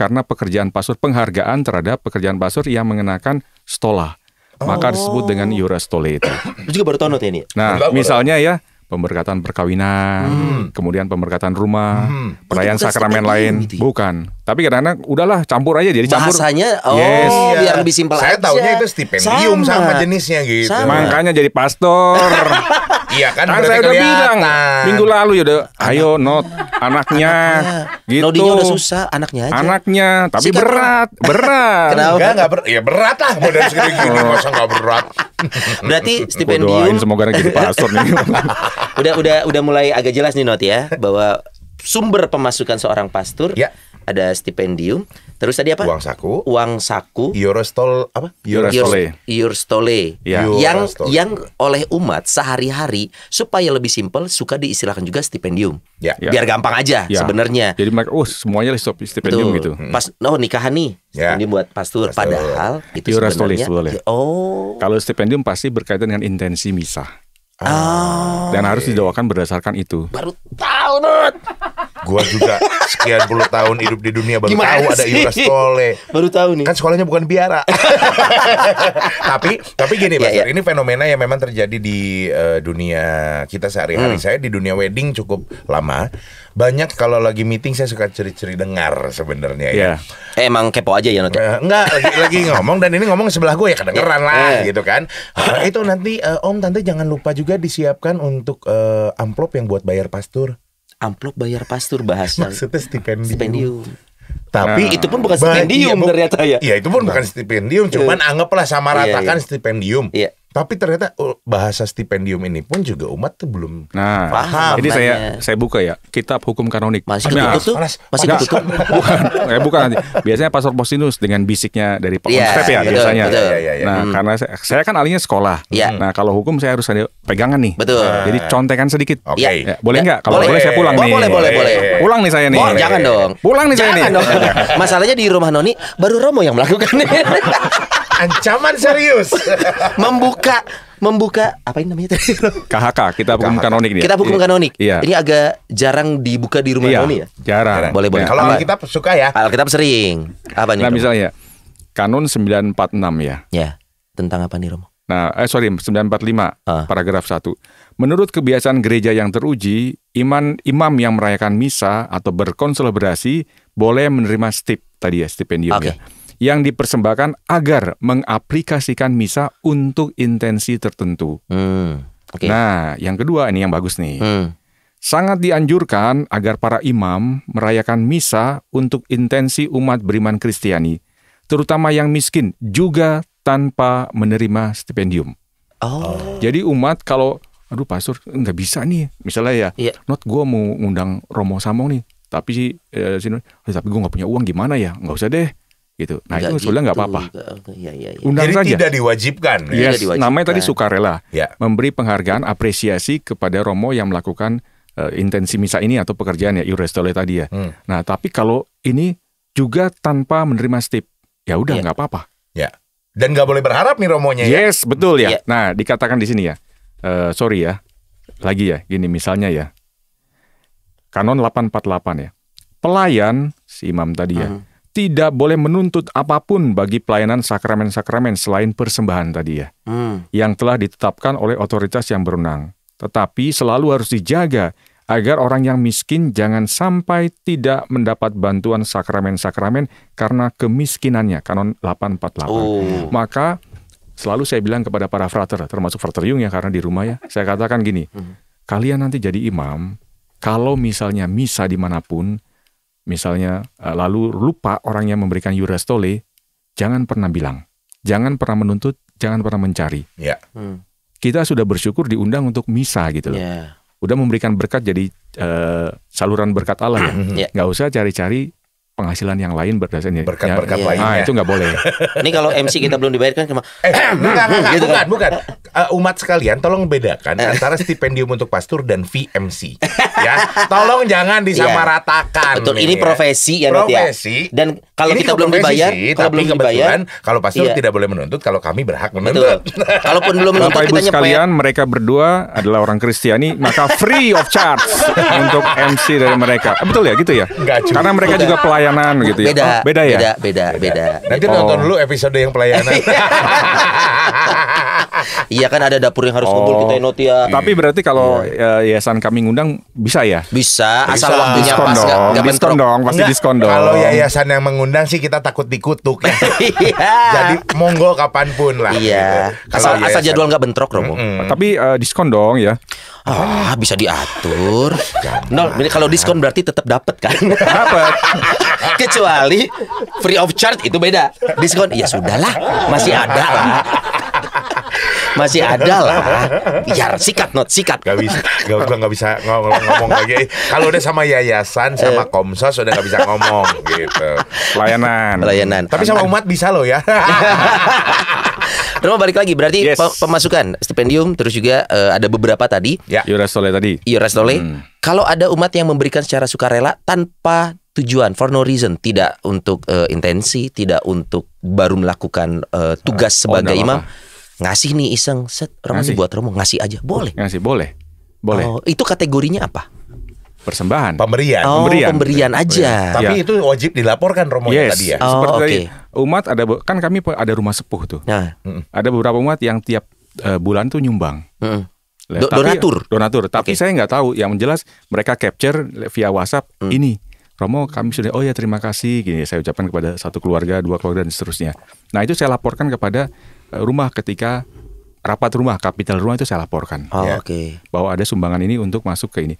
karena pekerjaan pasur penghargaan terhadap pekerjaan pasur yang mengenakan stola. Oh. Maka disebut dengan yura Stole itu. Itu juga baru tahu ini. Ya, nah, misalnya ya pemberkatan perkawinan, hmm. kemudian pemberkatan rumah, hmm. perayaan sakramen lain, gitu ya? bukan tapi kadang-kadang udahlah campur aja jadi campur. Bahasanya oh yes. Iya. biar lebih simpel Saya tahunya itu stipendium sama, sama jenisnya gitu. Sama. Makanya jadi pastor. iya kan, kan saya udah bilang minggu lalu ya udah ayo not anaknya gitu. Nodinya udah susah anaknya aja. Anaknya tapi Sikap berat, kan? berat. Kenapa? Enggak, enggak ber ya berat lah modal segini gini masa enggak berat. Berarti stipendium. Doain semoga jadi pastor nih. udah udah udah mulai agak jelas nih Not ya bahwa sumber pemasukan seorang pastor ya ada stipendium. Terus tadi apa? Uang saku. Uang saku. eurostole apa? Eurostole. Eurostole. Ya. Yang Yang e. yang oleh umat sehari-hari supaya lebih simpel suka diistilahkan juga stipendium. Ya. ya. Biar gampang aja ya. sebenarnya. Jadi mereka oh semuanya stipendium Betul. gitu. Pas hmm. oh nikahan nih ya. ini buat pastur. pastur. Padahal itu Eurostole, sebenarnya. E. Ya, oh. Kalau stipendium pasti berkaitan dengan intensi misah. Ah. Dan harus didoakan berdasarkan itu. Baru tahu, Nut. Gua juga sekian puluh tahun hidup di dunia baru Gimana tahu sih? ada ibu sekole Baru tahu nih. Kan sekolahnya bukan biara. tapi tapi gini Mas, yeah, iya. ini fenomena yang memang terjadi di uh, dunia kita sehari-hari. Hmm. Saya di dunia wedding cukup lama. Banyak kalau lagi meeting saya suka ceri-ceri dengar sebenarnya yeah. ya. Iya. Eh, emang kepo aja ya. Uh, enggak, lagi lagi ngomong dan ini ngomong sebelah gue ya kedengeran lah gitu kan. Uh, itu nanti uh, Om Tante jangan lupa juga disiapkan untuk uh, amplop yang buat bayar pastur amplop bayar pastur bahasa maksudnya stipendium, stipendium. Tapi nah, itu pun bukan stipendium iya, ternyata ya. Iya, itu pun bukan nah. stipendium, cuman iya. anggaplah sama iya, ratakan iya, iya. stipendium. Iya. Tapi ternyata oh, bahasa stipendium ini pun juga umat tuh belum nah, paham. Jadi saya saya buka ya kitab hukum kanonik. Masih nah, ketutup? masih ketutup? bukan, buka nanti. Biasanya Pastor Postinus dengan bisiknya dari Pak yeah, Step ya betul, biasanya. Betul. Iya, iya, iya, nah hmm. karena saya, saya kan alinya sekolah. Yeah. Nah kalau hukum saya harus ada pegangan nih. Betul. Nah, jadi contekan sedikit. Oke. Okay. Ya, boleh nggak? Kalau boleh. boleh saya pulang boleh, nih. Boleh boleh boleh. Pulang nih saya nih. Boleh. Jangan dong. Pulang nih jangan saya nih. Dong. Masalahnya di rumah Noni baru Romo yang melakukan melakukannya. ancaman serius. membuka membuka apa ini namanya tadi? KHK, kita hukum kanonik dia. Kita hukum iya. kanonik. Iya. Ini agak jarang dibuka di rumah iya, Noni ya? Jarang. Boleh boleh. Iya. Kalau kita suka ya. Alkitab sering. Apa nih? Nah, misalnya Kanun 946 ya. Ya. Tentang apa nih, Romo? Nah, eh sorry, 945 uh. Ah. paragraf 1. Menurut kebiasaan gereja yang teruji, iman imam yang merayakan misa atau berkonselebrasi boleh menerima stip tadi ya, stipendium okay. ya yang dipersembahkan agar mengaplikasikan misa untuk intensi tertentu. Hmm, okay. Nah, yang kedua ini yang bagus nih. Hmm. Sangat dianjurkan agar para imam merayakan misa untuk intensi umat beriman Kristiani, terutama yang miskin, juga tanpa menerima stipendium. Oh. Jadi umat kalau, aduh pastor nggak bisa nih, misalnya ya, yeah. not gue mau undang Romo Samong nih, tapi eh, tapi gue nggak punya uang gimana ya, nggak usah deh gitu. Nah Enggak itu usulnya nggak gitu. apa-apa. Ya, ya, ya. Undang Jadi saja. tidak diwajibkan. Yes, tidak diwajibkan. namanya tadi sukarela. Ya. Memberi penghargaan apresiasi kepada Romo yang melakukan uh, intensi misa ini atau pekerjaannya Iurestole tadi ya. Hmm. Nah tapi kalau ini juga tanpa menerima stip, ya udah ya. nggak apa-apa. Ya. Dan nggak boleh berharap nih Romonya. Ya. Yes ya? betul ya. ya. Nah dikatakan di sini ya. Uh, sorry ya. Lagi ya. Gini misalnya ya. Kanon 848 ya. Pelayan si imam tadi ya. Uh hmm. -huh tidak boleh menuntut apapun bagi pelayanan sakramen-sakramen selain persembahan tadi ya, hmm. yang telah ditetapkan oleh otoritas yang berwenang. Tetapi selalu harus dijaga agar orang yang miskin jangan sampai tidak mendapat bantuan sakramen-sakramen karena kemiskinannya, kanon 848. Oh. Maka selalu saya bilang kepada para frater, termasuk frater Yung ya, karena di rumah ya, saya katakan gini, hmm. kalian nanti jadi imam, kalau misalnya misa dimanapun, misalnya eh, lalu lupa orang yang memberikan urastole, jangan pernah bilang, jangan pernah menuntut, jangan pernah mencari. Yeah. Hmm. Kita sudah bersyukur diundang untuk misa gitu loh. Yeah. Udah memberikan berkat jadi uh, saluran berkat Allah ya. Hmm. Yeah. Gak usah cari-cari penghasilan yang lain berdasarkan ya. berkat-berkat ya, lainnya. Nah, itu nggak boleh. Ini kalau MC kita belum dibayarkan cuma eh, enggak, enggak, gitu bukan, kan? bukan. Uh, umat sekalian tolong bedakan eh. antara stipendium untuk pastor dan VMC. ya, tolong jangan disamaratakan. Betul, nih, ini profesi ya, profesi. Ya. ya. Dan kalau kita belum dibayar, sih, kalau belum dibayar, kalau pastor iya. tidak boleh menuntut, kalau kami berhak menuntut. Betul. Kalaupun belum menuntut Bapak Ibu sekalian, mereka berdua adalah orang Kristiani, maka free of charge untuk MC dari mereka. Betul ya gitu ya? Enggak, Karena mereka juga pelayan pelayanan gitu ya. Beda, oh, beda ya. Beda, beda, beda. beda. Nanti oh. nonton dulu episode yang pelayanan. Iya kan ada dapur yang harus oh. kita enot ya. Tapi iya. berarti kalau ya, yayasan kami ngundang bisa ya? Bisa, asal waktunya diskon pas dong. Gak, gak diskon bentrok. dong, pasti Enggak. diskon dong. Kalau yayasan yang mengundang sih kita takut dikutuk ya. Jadi monggo kapanpun lah. Iya. Gitu. Asal jadwal nggak bentrok Romo. Mm -mm. Tapi uh, diskon dong ya. Ah, bisa diatur. Nol, kalau diskon berarti tetap dapat kan? Dapat. Kecuali free of charge itu beda. Diskon ya sudahlah, masih ada lah masih ada lah. Biar sikat not sikat. Gak bisa, gak, gua gak bisa ngomong, ngomong lagi. Kalau udah sama yayasan sama eh. Komsos udah gak bisa ngomong gitu. Layanan. Layanan. Tapi sama umat bisa loh ya. Romo balik lagi berarti yes. pemasukan stipendium terus juga uh, ada beberapa tadi. Ya. Iurastole iya, tadi. Iurastole. Iya, hmm. Kalau ada umat yang memberikan secara sukarela tanpa tujuan for no reason, tidak untuk uh, intensi, tidak untuk baru melakukan uh, tugas oh, sebagai imam ngasih nih iseng set Romo ngasih. buat Romo ngasih aja boleh ngasih boleh boleh oh, itu kategorinya apa persembahan pemberian oh, pemberian pemberian aja tapi ya. itu wajib dilaporkan Romo yes. Ya, tadi ya oh, seperti okay. umat ada kan kami ada rumah sepuh tuh nah. ada beberapa umat yang tiap uh, bulan tuh nyumbang hmm. Do tapi, donatur donatur tapi okay. saya nggak tahu yang jelas mereka capture via WhatsApp hmm. ini Romo kami sudah oh ya terima kasih gini saya ucapkan kepada satu keluarga dua keluarga dan seterusnya nah itu saya laporkan kepada rumah ketika rapat rumah kapital rumah itu saya laporkan oh, ya. okay. bahwa ada sumbangan ini untuk masuk ke ini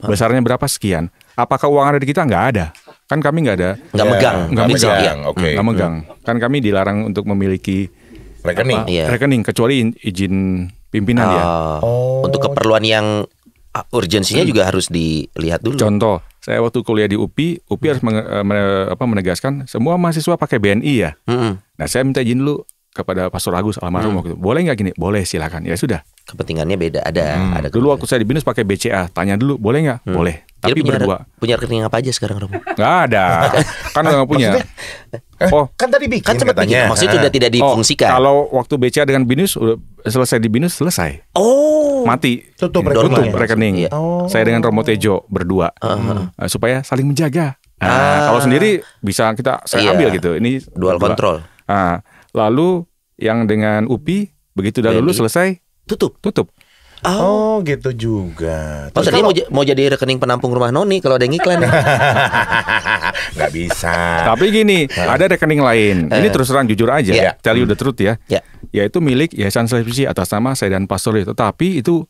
besarnya berapa sekian apakah uang ada di kita nggak ada kan kami nggak ada nggak ya, megang nggak megang, okay. nggak megang kan kami dilarang untuk memiliki rekening apa, iya. rekening kecuali izin pimpinan oh. ya ah. oh. untuk keperluan yang ah, urgensinya hmm. juga harus dilihat dulu contoh saya waktu kuliah di UPI, UPI hmm. harus eh, menegaskan semua mahasiswa pakai BNI ya. Hmm. Nah saya minta izin dulu kepada Pastor Agus almarhum hmm. itu. Boleh nggak gini? Boleh silakan. Ya sudah. Kepentingannya beda ada hmm. ada. Dulu waktu saya di Binus pakai BCA, tanya dulu boleh nggak? Hmm. Boleh. tapi punya berdua. Punya rekening apa aja sekarang Romo? Gak ada. kan nggak punya. Maksudnya, oh, kan tadi bikin kan sempat bikin. Maksudnya sudah tidak oh, difungsikan. Oh, kalau waktu BCA dengan Binus udah selesai di Binus selesai. Oh. Mati. Tutup rekening. Tutup rekening. Iya. Oh. Saya dengan Romo Tejo berdua. Uh -huh. Eh, supaya saling menjaga. Nah, ah. kalau sendiri bisa kita saya iya. ambil gitu. Ini dual kontrol control. Nah, Lalu yang dengan UPI begitu dah lulus selesai tutup. Tutup. Oh, oh gitu juga. oh, tadi mau, mau jadi rekening penampung rumah Noni kalau ada yang iklan. Gak bisa. Tapi gini, ada rekening lain. Ini eh. terus terang jujur aja, yeah. Iya. tell you the truth ya. Yeah. Yaitu milik Yayasan Selebriti atas nama saya dan Pastor Tetapi itu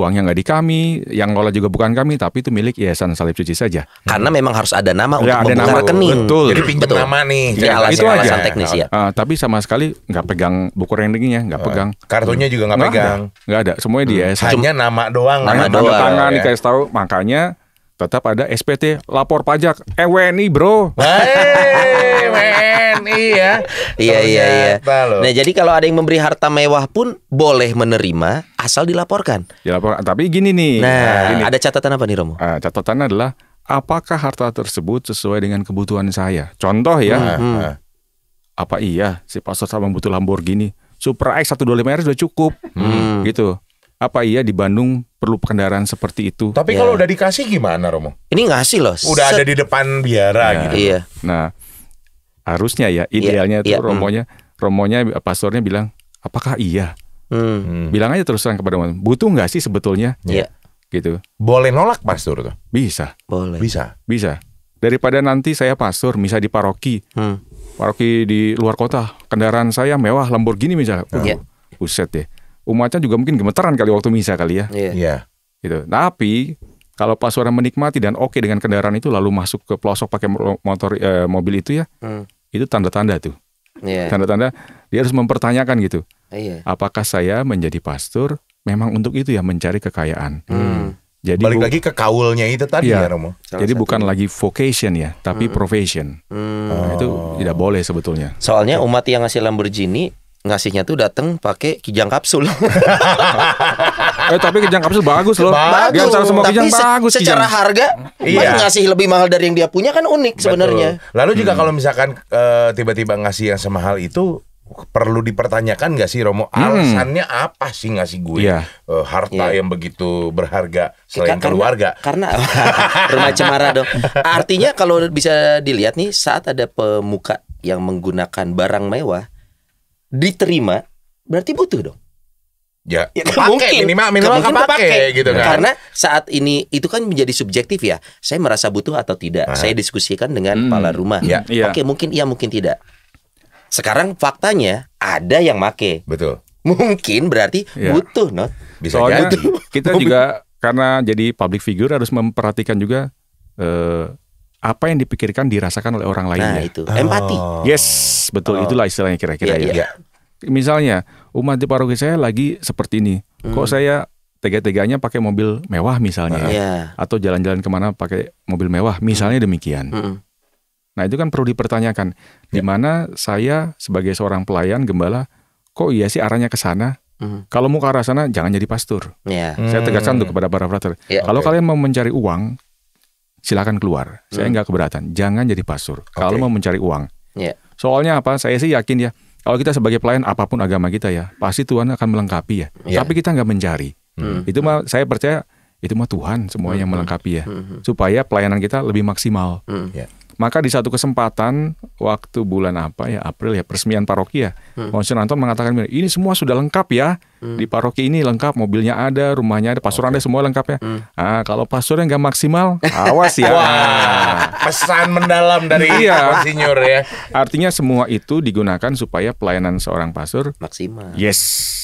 uangnya nggak di kami, yang ngelola juga bukan kami, tapi itu milik Yayasan Salib Suci saja. Karena memang harus ada nama ya, untuk ada membuka rekening. Betul. Jadi pinjam betul. nama nih. Ya, alasan, itu alasan aja. teknis ya. Uh, tapi sama sekali nggak pegang buku rekeningnya, nggak ah, pegang. Kartunya juga nggak pegang. Nggak ada. Semuanya di hmm. yayasan. Hanya nama doang. Nama, nama doang. tangan ya. dikasih tahu, makanya tetap ada SPT lapor pajak EWNI eh, WNI bro hey, WNI ya iya iya iya nah jadi kalau ada yang memberi harta mewah pun boleh menerima asal dilaporkan dilaporkan tapi gini nih nah, nah gini. ada catatan apa nih Romo uh, catatan adalah apakah harta tersebut sesuai dengan kebutuhan saya contoh ya hmm. Hmm. Ah, ah. apa iya si pastor sama butuh Lamborghini super X 125R sudah cukup hmm. gitu apa iya di Bandung perlu kendaraan seperti itu? Tapi ya. kalau udah dikasih gimana Romo? Ini ngasih loh. Udah set. ada di depan biara ya. gitu. Iya. Nah, harusnya ya iya, idealnya itu iya. hmm. Romonya, Romonya pastornya bilang, "Apakah iya?" Hmm. hmm. Bilang aja terus terang kepada romo "Butuh nggak sih sebetulnya?" Iya. iya. Gitu. Boleh nolak pastor tuh? Bisa. Boleh. Bisa. Bisa. Daripada nanti saya pastor, bisa di paroki. Hmm. Paroki di luar kota, kendaraan saya mewah Lamborghini misalnya. Uh, yeah. Buset ya umatnya juga mungkin gemeteran kali waktu misa kali ya. Iya. Yeah. Gitu. Tapi kalau pas orang menikmati dan oke okay dengan kendaraan itu lalu masuk ke pelosok pakai motor eh, mobil itu ya, hmm. itu tanda-tanda tuh. tanda iya. Tanda-tanda dia harus mempertanyakan gitu. Yeah. Apakah saya menjadi pastor memang untuk itu ya mencari kekayaan. Hmm. Jadi balik lagi ke kaulnya itu tadi ya, ya Romo. Jadi satu. bukan lagi vocation ya, tapi hmm. profession. Hmm. Nah, itu tidak boleh sebetulnya. Soalnya umat yang ngasih Lamborghini ngasihnya tuh dateng pakai kijang kapsul. eh tapi kijang kapsul bagus loh. Bagus. Dia semua tapi kijang se bagus. Secara kijang. harga iya. ngasih lebih mahal dari yang dia punya kan unik sebenarnya. Lalu juga hmm. kalau misalkan eh, tiba-tiba uh, ngasih yang semahal itu perlu dipertanyakan gak sih Romo hmm. alasannya hmm. apa sih ngasih gue yeah. Iya. uh, harta yeah. yang begitu berharga selain karena, keluarga karena rumah cemara dong artinya kalau bisa dilihat nih saat ada pemuka yang menggunakan barang mewah diterima berarti butuh dong. Ya, ya kepake, mungkin minimal minimal mungkin kepake, kepake gitu kan. Karena saat ini itu kan menjadi subjektif ya. Saya merasa butuh atau tidak. nah. Saya diskusikan dengan hmm. kepala rumah. Ya, iya. Oke, mungkin iya mungkin tidak. Sekarang faktanya ada yang make. Betul. Mungkin berarti ya. butuh, not. Bisa Soalnya jadi. kita juga karena jadi public figure harus memperhatikan juga eh, apa yang dipikirkan dirasakan oleh orang lain. Nah, ya. itu. Empati. Oh. Yes, betul oh. itulah istilahnya kira-kira yeah, ya. Yeah. Misalnya, umat di paroki saya lagi seperti ini. Hmm. Kok saya tega-teganya pakai mobil mewah misalnya yeah. Iya. atau jalan-jalan kemana pakai mobil mewah misalnya hmm. demikian Hmm. nah itu kan perlu dipertanyakan yeah. di ya. mana saya sebagai seorang pelayan gembala kok iya sih arahnya ke sana mm. kalau mau ke arah sana jangan jadi pastur yeah. mm. saya tegaskan tuh kepada para frater yeah. kalau okay. kalian mau mencari uang silakan keluar. Saya hmm. nggak keberatan. Jangan jadi pasur. Okay. Kalau mau mencari uang. Yeah. Soalnya apa? Saya sih yakin ya. Kalau kita sebagai pelayan apapun agama kita ya, pasti Tuhan akan melengkapi ya. Yeah. Tapi kita nggak mencari. Hmm. Itu mah saya percaya itu mah Tuhan semuanya hmm. melengkapi ya, hmm. supaya pelayanan kita lebih maksimal. Hmm. Yeah. Maka di satu kesempatan waktu bulan apa ya April ya peresmian paroki ya, hmm. Monsinyur Anton mengatakan ini semua sudah lengkap ya hmm. di paroki ini lengkap mobilnya ada, rumahnya ada, pasurannya okay. semua lengkap ya. Hmm. Nah, kalau pasurnya yang nggak maksimal, awas ya. Wah, pesan mendalam dari iya. Monsinyur ya. Artinya semua itu digunakan supaya pelayanan seorang pasur maksimal. Yes.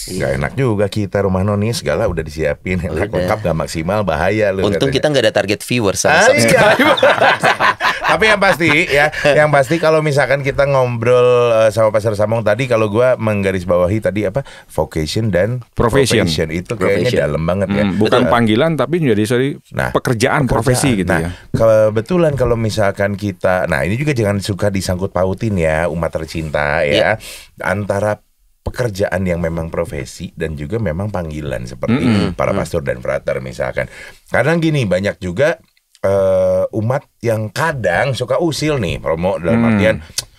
Iya. Gak enak juga kita rumah noni segala udah disiapin, udah. lengkap nggak maksimal bahaya loh. Untung katanya. kita nggak ada target viewers sama ah, -sama. Iya. tapi yang pasti ya, yang pasti kalau misalkan kita ngobrol eh, sama Pasar Samong tadi kalau gue menggarisbawahi tadi apa vocation dan profession, profession. itu kayaknya profession. dalam banget ya. Hmm, bukan uh, panggilan tapi menjadi sorry nah, pekerjaan, profesi gitu nah, ya. kebetulan kalau misalkan kita nah ini juga jangan suka disangkut pautin ya umat tercinta ya. yeah. Antara pekerjaan yang memang profesi dan juga memang panggilan seperti mm -hmm. para hmm. pastor dan frater misalkan. Kadang gini banyak juga uh, umat yang kadang suka usil nih Romo dalam hmm. artian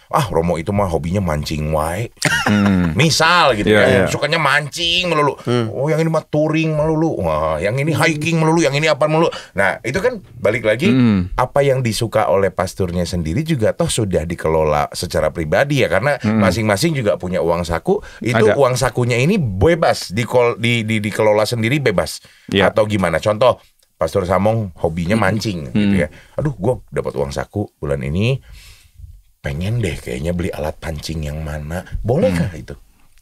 ah Romo itu mah hobinya mancing wae. Hmm. Misal gitu yeah, kan, yeah. sukanya mancing melulu. Hmm. Oh, yang ini mah touring melulu. Wah, yang ini hmm. hiking melulu, yang ini apa melulu. Nah, itu kan balik lagi hmm. apa yang disuka oleh pasturnya sendiri juga toh sudah dikelola secara pribadi ya karena hmm. masing-masing hmm. juga punya uang saku. Itu Ada. uang sakunya ini bebas di, di, di dikelola sendiri bebas yeah. atau gimana. Contoh Pastor Samong hobinya mancing hmm. gitu ya. Aduh, gua dapat uang saku bulan ini pengen deh kayaknya beli alat pancing yang mana. Bolehkah mm. hmm. itu?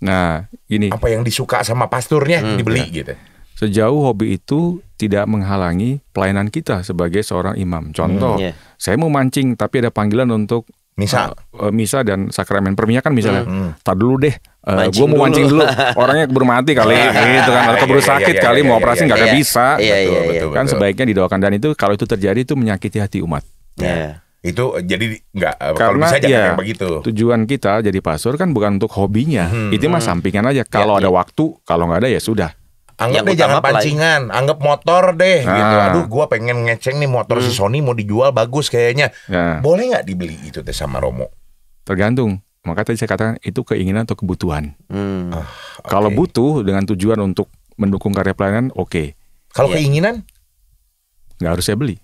Nah, ini apa yang disuka sama pasturnya hmm, dibeli ya. gitu. Sejauh hobi itu tidak menghalangi pelayanan kita sebagai seorang imam. Contoh, hmm, yeah. saya mau mancing tapi ada panggilan untuk Misa, uh, misa dan sakramen perminyakan misalnya. Hmm. hmm. Tak dulu deh, uh, eh, gue mau mancing dulu. Orangnya keburu mati kali, iya, iya, gitu kan? Atau keburu sakit kali, mau operasi nggak ada bisa. kan sebaiknya didoakan dan itu kalau itu terjadi itu menyakiti hati umat. Yeah. Iya. Itu jadi nggak eh, kalau bisa ya, begitu. Tujuan kita jadi pastor kan bukan untuk hobinya. Hmm, itu mah hmm. sampingan aja. Kalau ya, ada ya. waktu, kalau nggak ada ya sudah. Anggap ya, deh jangan pancingan, anggap motor deh nah. gitu. Aduh, gua pengen ngeceng nih motor hmm. si Sony mau dijual bagus kayaknya. Nah. Boleh nggak dibeli itu teh sama Romo? Tergantung. Maka tadi saya katakan itu keinginan atau kebutuhan. Hmm. Ah, okay. Kalau butuh dengan tujuan untuk mendukung karya pelayanan, oke. Okay. Kalau yeah. keinginan, nggak harus saya beli.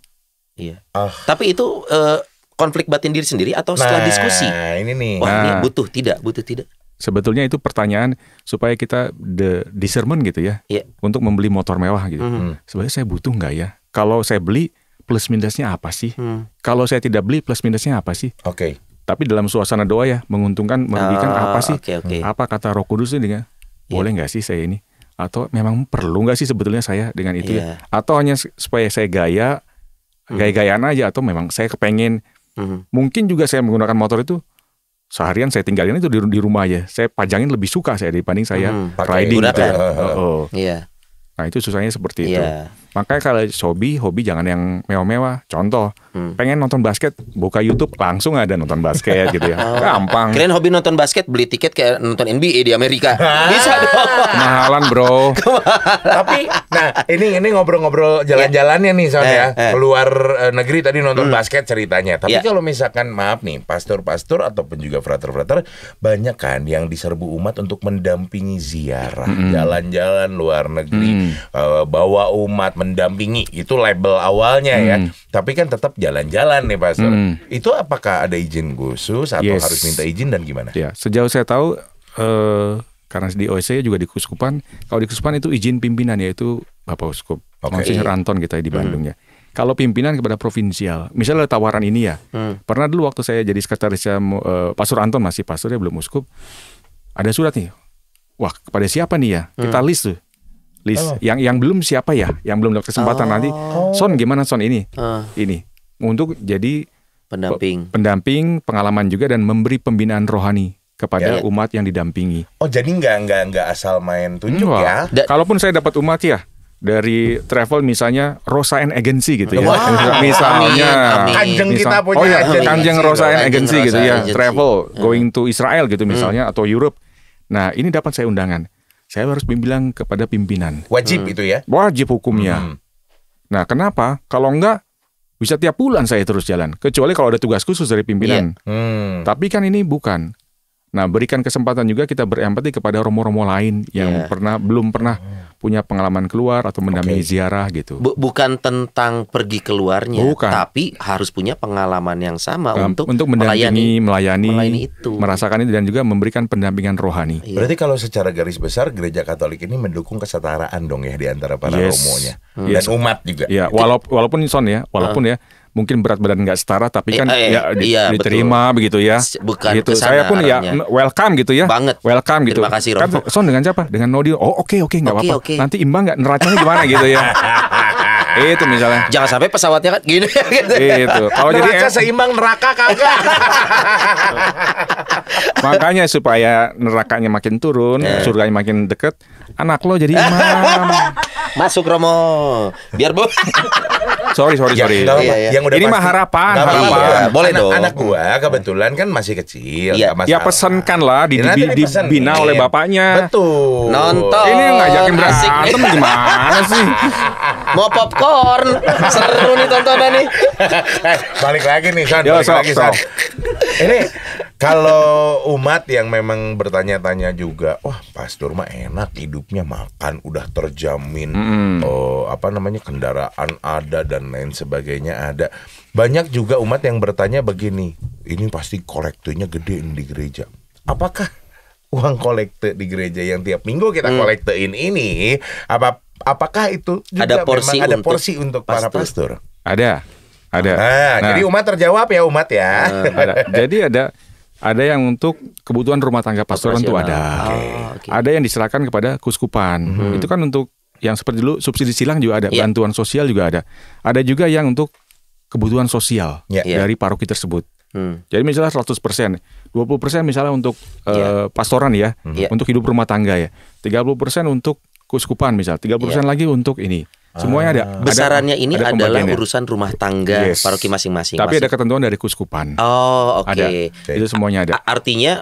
Iya. Ah. Tapi itu uh, konflik batin diri sendiri atau setelah nah, diskusi? Nah, ini nih. Wah, nah. ini butuh tidak, butuh tidak sebetulnya itu pertanyaan supaya kita the discernment gitu ya yeah. untuk membeli motor mewah gitu. Mm Sebenarnya saya butuh nggak ya? Kalau saya beli plus minusnya apa sih? Mm. Kalau saya tidak beli plus minusnya apa sih? Oke. Okay. Tapi dalam suasana doa ya menguntungkan merugikan oh, apa sih? Okay, okay. Hmm. Apa kata Roh Kudus ini dengan yeah. boleh nggak sih saya ini? Atau memang perlu nggak sih sebetulnya saya dengan itu yeah. ya? Iya. Atau hanya supaya saya gaya hmm. gaya-gayaan aja atau memang saya kepengen mm mungkin juga saya menggunakan motor itu seharian saya tinggalin itu di, di rumah aja. Saya pajangin lebih suka saya dibanding saya hmm, riding gitu. Ya. Uh, uh. Yeah. Nah itu susahnya seperti yeah. itu. Iya. Makanya kalau hobi, hobi jangan yang mewah-mewah. Contoh, hmm. pengen nonton basket, buka YouTube langsung ada nonton basket gitu ya. Oh. Gampang. Kalian hobi nonton basket, beli tiket kayak nonton NBA di Amerika. Ah. Bisa dong. Mahalan, Bro. Tapi nah, ini ini ngobrol-ngobrol jalan-jalannya nih soalnya eh, ya. eh. keluar uh, negeri tadi nonton hmm. basket ceritanya. Tapi yeah. kalau misalkan maaf nih, pastor-pastor ataupun juga frater-frater banyak kan yang diserbu umat untuk mendampingi ziarah, jalan-jalan -hmm. luar negeri, -hmm. uh, bawa umat mendampingi itu label awalnya ya. hmm. ya tapi kan tetap jalan-jalan nih Pak Hmm. Itu apakah ada izin khusus atau yes. harus minta izin dan gimana? Ya, sejauh saya tahu eh karena di OSC juga di Kuskupan, kalau di Kuskupan itu izin pimpinan yaitu Bapak Uskup okay. Monsinyur Anton kita di hmm. Bandung hmm. Kalau pimpinan kepada provinsial, misalnya tawaran ini ya. Hmm. Pernah dulu waktu saya jadi sekretarisnya eh, Pasur Anton masih pasur ya belum uskup. Ada surat nih. Wah, kepada siapa nih ya? Kita hmm. list tuh list. Oh. Yang yang belum siapa ya? Yang belum dapat kesempatan oh. nanti. Son gimana Son ini? Uh. Ini untuk jadi pendamping. Pendamping, pengalaman juga dan memberi pembinaan rohani kepada ya. umat yang didampingi. Oh, jadi nggak nggak nggak asal main tunjuk hmm, ya. Da Kalaupun saya dapat umat ya dari travel misalnya Rosa and Agency gitu ya. Wow. Misalnya kanjeng kita punya Oh ya, kanjeng Rosa and Agency gitu ya. Travel hmm. going to Israel gitu misalnya hmm. atau Europe. Nah, ini dapat saya undangan saya harus bilang kepada pimpinan. Wajib hmm. itu ya? Wajib hukumnya. Hmm. Nah, kenapa? Kalau enggak, bisa tiap bulan saya terus jalan. Kecuali kalau ada tugas khusus dari pimpinan. Yeah. Hmm. Tapi kan ini bukan. Nah, berikan kesempatan juga kita berempati kepada romo-romo lain yang yeah. pernah belum pernah hmm punya pengalaman keluar atau mendampingi okay. ziarah gitu. B bukan tentang pergi keluarnya, bukan. tapi harus punya pengalaman yang sama um, untuk untuk mendampingi, melayani, melayani, melayani itu. merasakan itu dan juga memberikan pendampingan rohani. Iya. Berarti kalau secara garis besar gereja Katolik ini mendukung kesetaraan dong ya di antara para yes. romonya hmm. dan yes. umat juga. Iya, walaupun walaupun son ya, walaupun uh. ya mungkin berat badan nggak setara tapi kan eh, eh, ya iya, diterima betul. begitu ya. Bukan gitu. Kesana saya pun ya welcome gitu ya. Banget. Welcome gitu. Terima kasih Romo. Kan, son dengan siapa? Dengan Nodio. Oh oke oke okay, nggak apa-apa. Nanti imbang nggak neracanya gimana gitu ya. itu misalnya. Jangan sampai pesawatnya kan gini. gitu. Itu. Kalau jadi neraca seimbang neraka kagak. Makanya supaya nerakanya makin turun, eh. surganya makin deket, anak lo jadi imam. Masuk Romo. Biar bu sorry sorry ya, sorry. iya, iya. Yang udah ini mah harapan, gak harapan. boleh anak, dong. Anak gua kebetulan kan masih kecil. Iya. Ya pesankan lah di, ya, di, dibina oleh bapaknya. Betul. Nonton. Ini ngajakin berantem gimana sih? mau popcorn. Seru nih tontonan nih. Eh, balik lagi nih San, Yo, balik lagi San. Ini kalau umat yang memang bertanya-tanya juga, wah pastor mah enak hidupnya makan udah terjamin, mm. oh, apa namanya kendaraan ada dan lain sebagainya ada. Banyak juga umat yang bertanya begini, ini pasti kolektornya gede di gereja. Apakah uang kolekte di gereja yang tiap minggu kita hmm. kolektein hmm. ini apa apakah itu juga ada porsi memang ada untuk porsi untuk pastor. para pastor? Ada. Ada. Nah, nah, jadi umat terjawab ya umat ya. Uh, ada. Jadi ada ada yang untuk kebutuhan rumah tangga pastor itu ada. Okay. Ada yang diserahkan kepada kuskupan. Hmm. Itu kan untuk yang seperti dulu subsidi silang juga ada, yeah. bantuan sosial juga ada. Ada juga yang untuk kebutuhan sosial yeah. Iya. dari paroki tersebut. Hmm. Jadi misalnya 100 persen, 20 persen misalnya untuk yeah. Iya. uh, pastoran ya, yeah. untuk hidup rumah tangga ya, 30 persen untuk kuskupan misal 30% yeah. Iya. lagi untuk ini. Semuanya ada. Ah. Besarannya ada, ini ada adalah urusan rumah tangga yes. paroki masing-masing. Tapi masing. ada ketentuan dari kuskupan. Oh, oke. Okay. Itu semuanya ada. artinya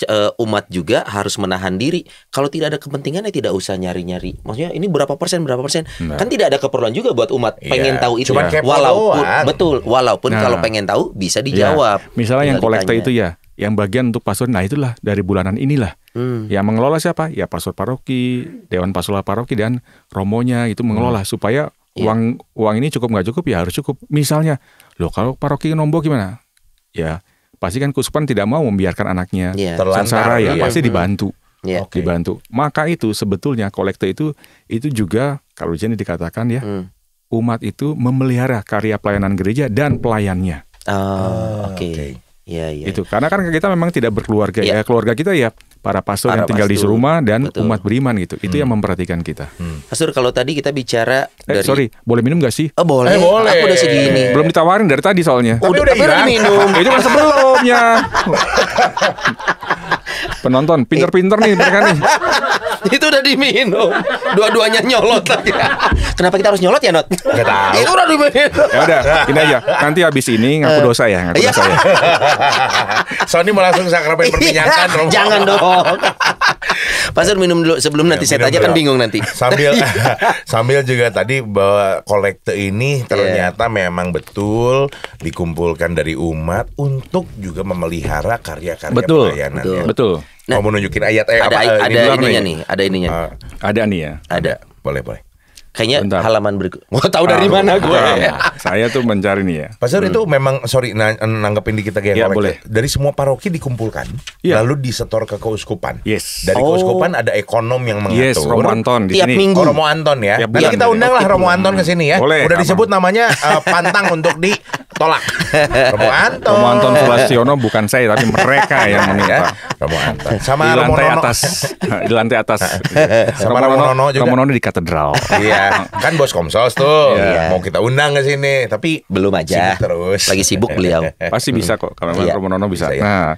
Eh, umat juga harus menahan diri. Kalau tidak ada ya tidak usah nyari-nyari. Maksudnya ini berapa persen berapa persen? Nah. Kan tidak ada keperluan juga buat umat iya. pengen tahu itu. Cuman yeah. walaupun betul, walaupun nah. kalau pengen tahu bisa iya. dijawab. Yeah. Misalnya yang kolektor itu ya, yang bagian untuk pastor. Nah, itulah dari bulanan inilah. Hmm. Yang mengelola siapa? Ya pastor paroki, dewan pastoral paroki dan romonya itu mengelola hmm. supaya yeah. uang uang ini cukup nggak cukup ya harus cukup. Misalnya, loh kalau paroki nombok gimana? Ya, pasti kan kuspan tidak mau membiarkan anaknya yeah. Iya. Ya, terlantar ya, iya. pasti dibantu yeah. okay. dibantu maka itu sebetulnya kolekte itu itu juga kalau jadi dikatakan ya hmm. umat itu memelihara karya pelayanan gereja dan pelayannya oh, oke okay. okay. Ya, ya. itu karena kan kita memang tidak berkeluarga ya, ya keluarga kita ya para pastor para yang tinggal pastor. di rumah dan Betul. umat beriman gitu. Itu yang hmm. memperhatikan kita. Hmm. Pastor kalau tadi kita bicara eh, dari sorry, boleh minum gak sih? Oh, boleh. Eh, boleh. Aku udah segini. Belum ditawarin dari tadi soalnya. Tapi udah, tapi udah diminum. Itu kan sebelumnya. penonton pinter-pinter nih mereka nih itu udah diminum dua-duanya nyolot lagi kenapa kita harus nyolot ya not nggak tahu itu udah diminum ya udah gini aja nanti habis ini ngaku eh. dosa ya ngaku iya. dosa ya Sony mau langsung sakramen iya, perminyakan jangan dong Pasur minum dulu sebelum ya, nanti saya aja kan bingung nanti sambil iya. sambil juga tadi bahwa kolekte ini ternyata yeah. memang betul dikumpulkan dari umat untuk juga memelihara karya-karya betul, pelayanan betul, ya. betul Betul. Nah, Mau nunjukin ayat eh, ada, apa, eh, ada ini ada ininya nih. nih, ah. ada ininya. Uh, ada nih ya. Ada. Boleh, boleh. Kayaknya Bentar. halaman berikut. Mau tahu ah, dari ah, mana iya. gue? saya tuh mencari nih ya. Pastor hmm. itu memang sorry nang nanggepin di kita kayak ya, boleh. Dari semua paroki dikumpulkan, ya. lalu disetor ke keuskupan. Yes. Dari oh. keuskupan ada ekonom yang mengatur. Yes, Romo Anton di sini. minggu. Oh, Romo Anton ya. Tiap bulan, kita undang lah Romo Anton ke sini ya. Boleh, Udah disebut namanya uh, pantang untuk di tolak. Romo Anton. Romo Anton Sulastiono bukan saya tapi mereka yang meminta. Ya, Romo Anton. Sama di lantai Nono. atas. Di lantai atas. Sama Romo, Romo Nono juga. Romo Nono di katedral. iya, kan bos Komsos tuh. Iya. Mau kita undang ke sini, tapi belum aja. Terus. Lagi sibuk beliau. Pasti bisa kok kalau iya. Romo Nono bisa. bisa ya. Nah.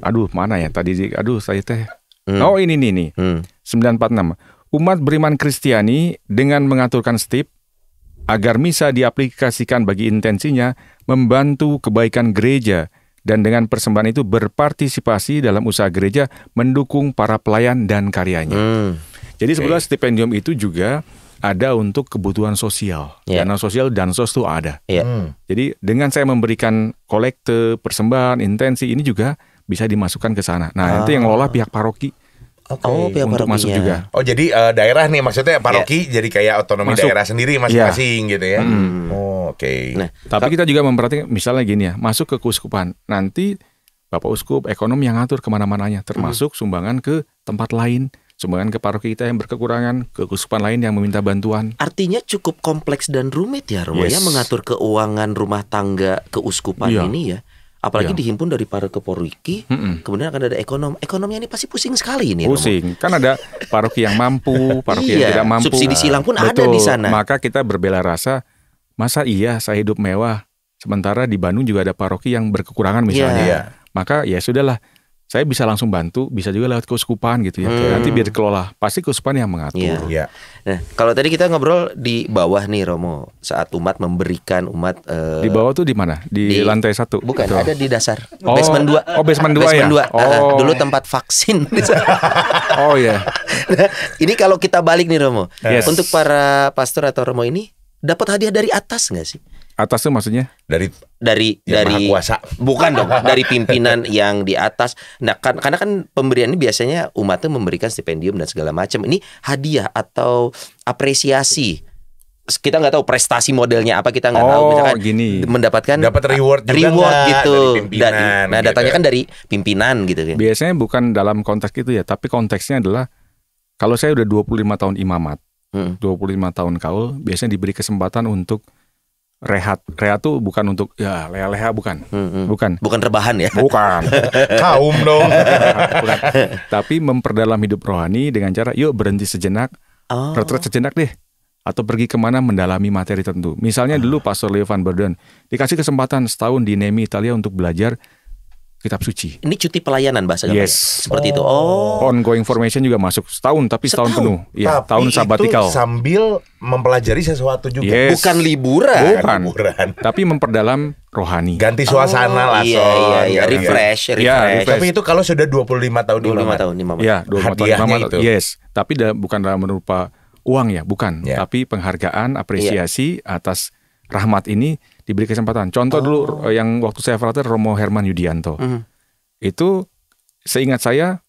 Aduh, mana ya tadi aduh saya teh. Hmm. Oh, ini nih nih. Hmm. 946. Umat beriman Kristiani dengan mengaturkan stip agar misa diaplikasikan bagi intensinya membantu kebaikan gereja dan dengan persembahan itu berpartisipasi dalam usaha gereja mendukung para pelayan dan karyanya. Hmm. Jadi okay. sebetulnya stipendium itu juga ada untuk kebutuhan sosial. Yeah. Dana sosial dan sos itu ada. Yeah. Hmm. Jadi dengan saya memberikan kolekte, persembahan, intensi ini juga bisa dimasukkan ke sana. Nah, ah. itu yang ah. lola pihak paroki Okay. Oh, pihak untuk masuk juga. Oh, jadi uh, daerah nih maksudnya paroki yeah. jadi kayak otonomi masuk. daerah sendiri iya. masing-masing yeah. gitu ya. Hmm. Oh, oke. Okay. Nah, tapi kita juga memperhatikan misalnya gini ya, masuk ke keuskupan. Nanti Bapak Uskup ekonom yang ngatur kemana mananya termasuk hmm. sumbangan ke tempat lain, sumbangan ke paroki kita yang berkekurangan, ke keuskupan lain yang meminta bantuan. Artinya cukup kompleks dan rumit ya, Romo ya, yes. ya mengatur keuangan rumah tangga keuskupan yeah. ini ya apalagi ya. dihimpun dari para keporwiki mm -mm. kemudian akan ada ekonom ekonomnya ini pasti pusing sekali ini pusing kan ada paroki yang mampu paroki iya, yang tidak mampu subsidi silang pun Betul. ada di sana maka kita berbela rasa masa iya saya hidup mewah sementara di Bandung juga ada paroki yang berkekurangan misalnya yeah. maka ya sudahlah saya bisa langsung bantu, bisa juga lewat keuskupan gitu ya. Hmm. Nanti biar dikelola, pasti keuskupan yang mengatur. Iya. Ya. Nah, kalau tadi kita ngobrol di bawah nih Romo, saat umat memberikan umat uh, di bawah tuh di mana? Di, di lantai satu? Bukan, gitu. ada di dasar. Oh, basement dua. Oh, basement dua ya? basement ya. 2. Oh. Uh, dulu tempat vaksin. oh ya. Yeah. Nah, ini kalau kita balik nih Romo, yes. untuk para pastor atau Romo ini dapat hadiah dari atas nggak sih? atasnya maksudnya dari dari yang dari maha kuasa. bukan dong dari pimpinan yang di atas. Nah kan, karena kan pemberian ini biasanya umatnya memberikan stipendium dan segala macam. Ini hadiah atau apresiasi kita nggak tahu prestasi modelnya apa kita nggak oh, tahu misalkan gini. mendapatkan dapat reward juga reward gak? gitu dari pimpinan, dan, nah gitu. datanya ya? kan dari pimpinan gitu kan biasanya bukan dalam konteks itu ya tapi konteksnya adalah kalau saya udah 25 tahun imamat hmm. 25 tahun kaul biasanya diberi kesempatan untuk rehat rehat tuh bukan untuk ya leha-leha bukan hmm, hmm. bukan bukan rebahan ya bukan kaum dong bukan. tapi memperdalam hidup rohani dengan cara yuk berhenti sejenak oh. retret sejenak deh atau pergi kemana mendalami materi tertentu misalnya ah. dulu Pastor Leo Van Burden dikasih kesempatan setahun di Nemi Italia untuk belajar kitab suci. Ini cuti pelayanan bahasa Yes. Seperti oh. itu. Oh. Ongoing formation juga masuk setahun tapi setahun, setahun penuh. Iya, tapi tahun sabatikal. sambil mempelajari sesuatu juga. Yes. Bukan liburan. Bukan. liburan. tapi memperdalam rohani. Ganti suasana oh, lah, iya, iya, iya. Refresh, refresh. Ya, refresh. Tapi itu kalau sudah 25 tahun 25 tahun ya, tahun. Ya 25 tahun 5 itu. Yes. Tapi da bukan dalam berupa uang ya, bukan, yeah. tapi penghargaan, iya. apresiasi yeah. atas rahmat ini diberi kesempatan. Contoh oh. dulu eh, yang waktu saya frater Romo Herman Yudianto. Uh mm-hmm. -huh. Itu seingat saya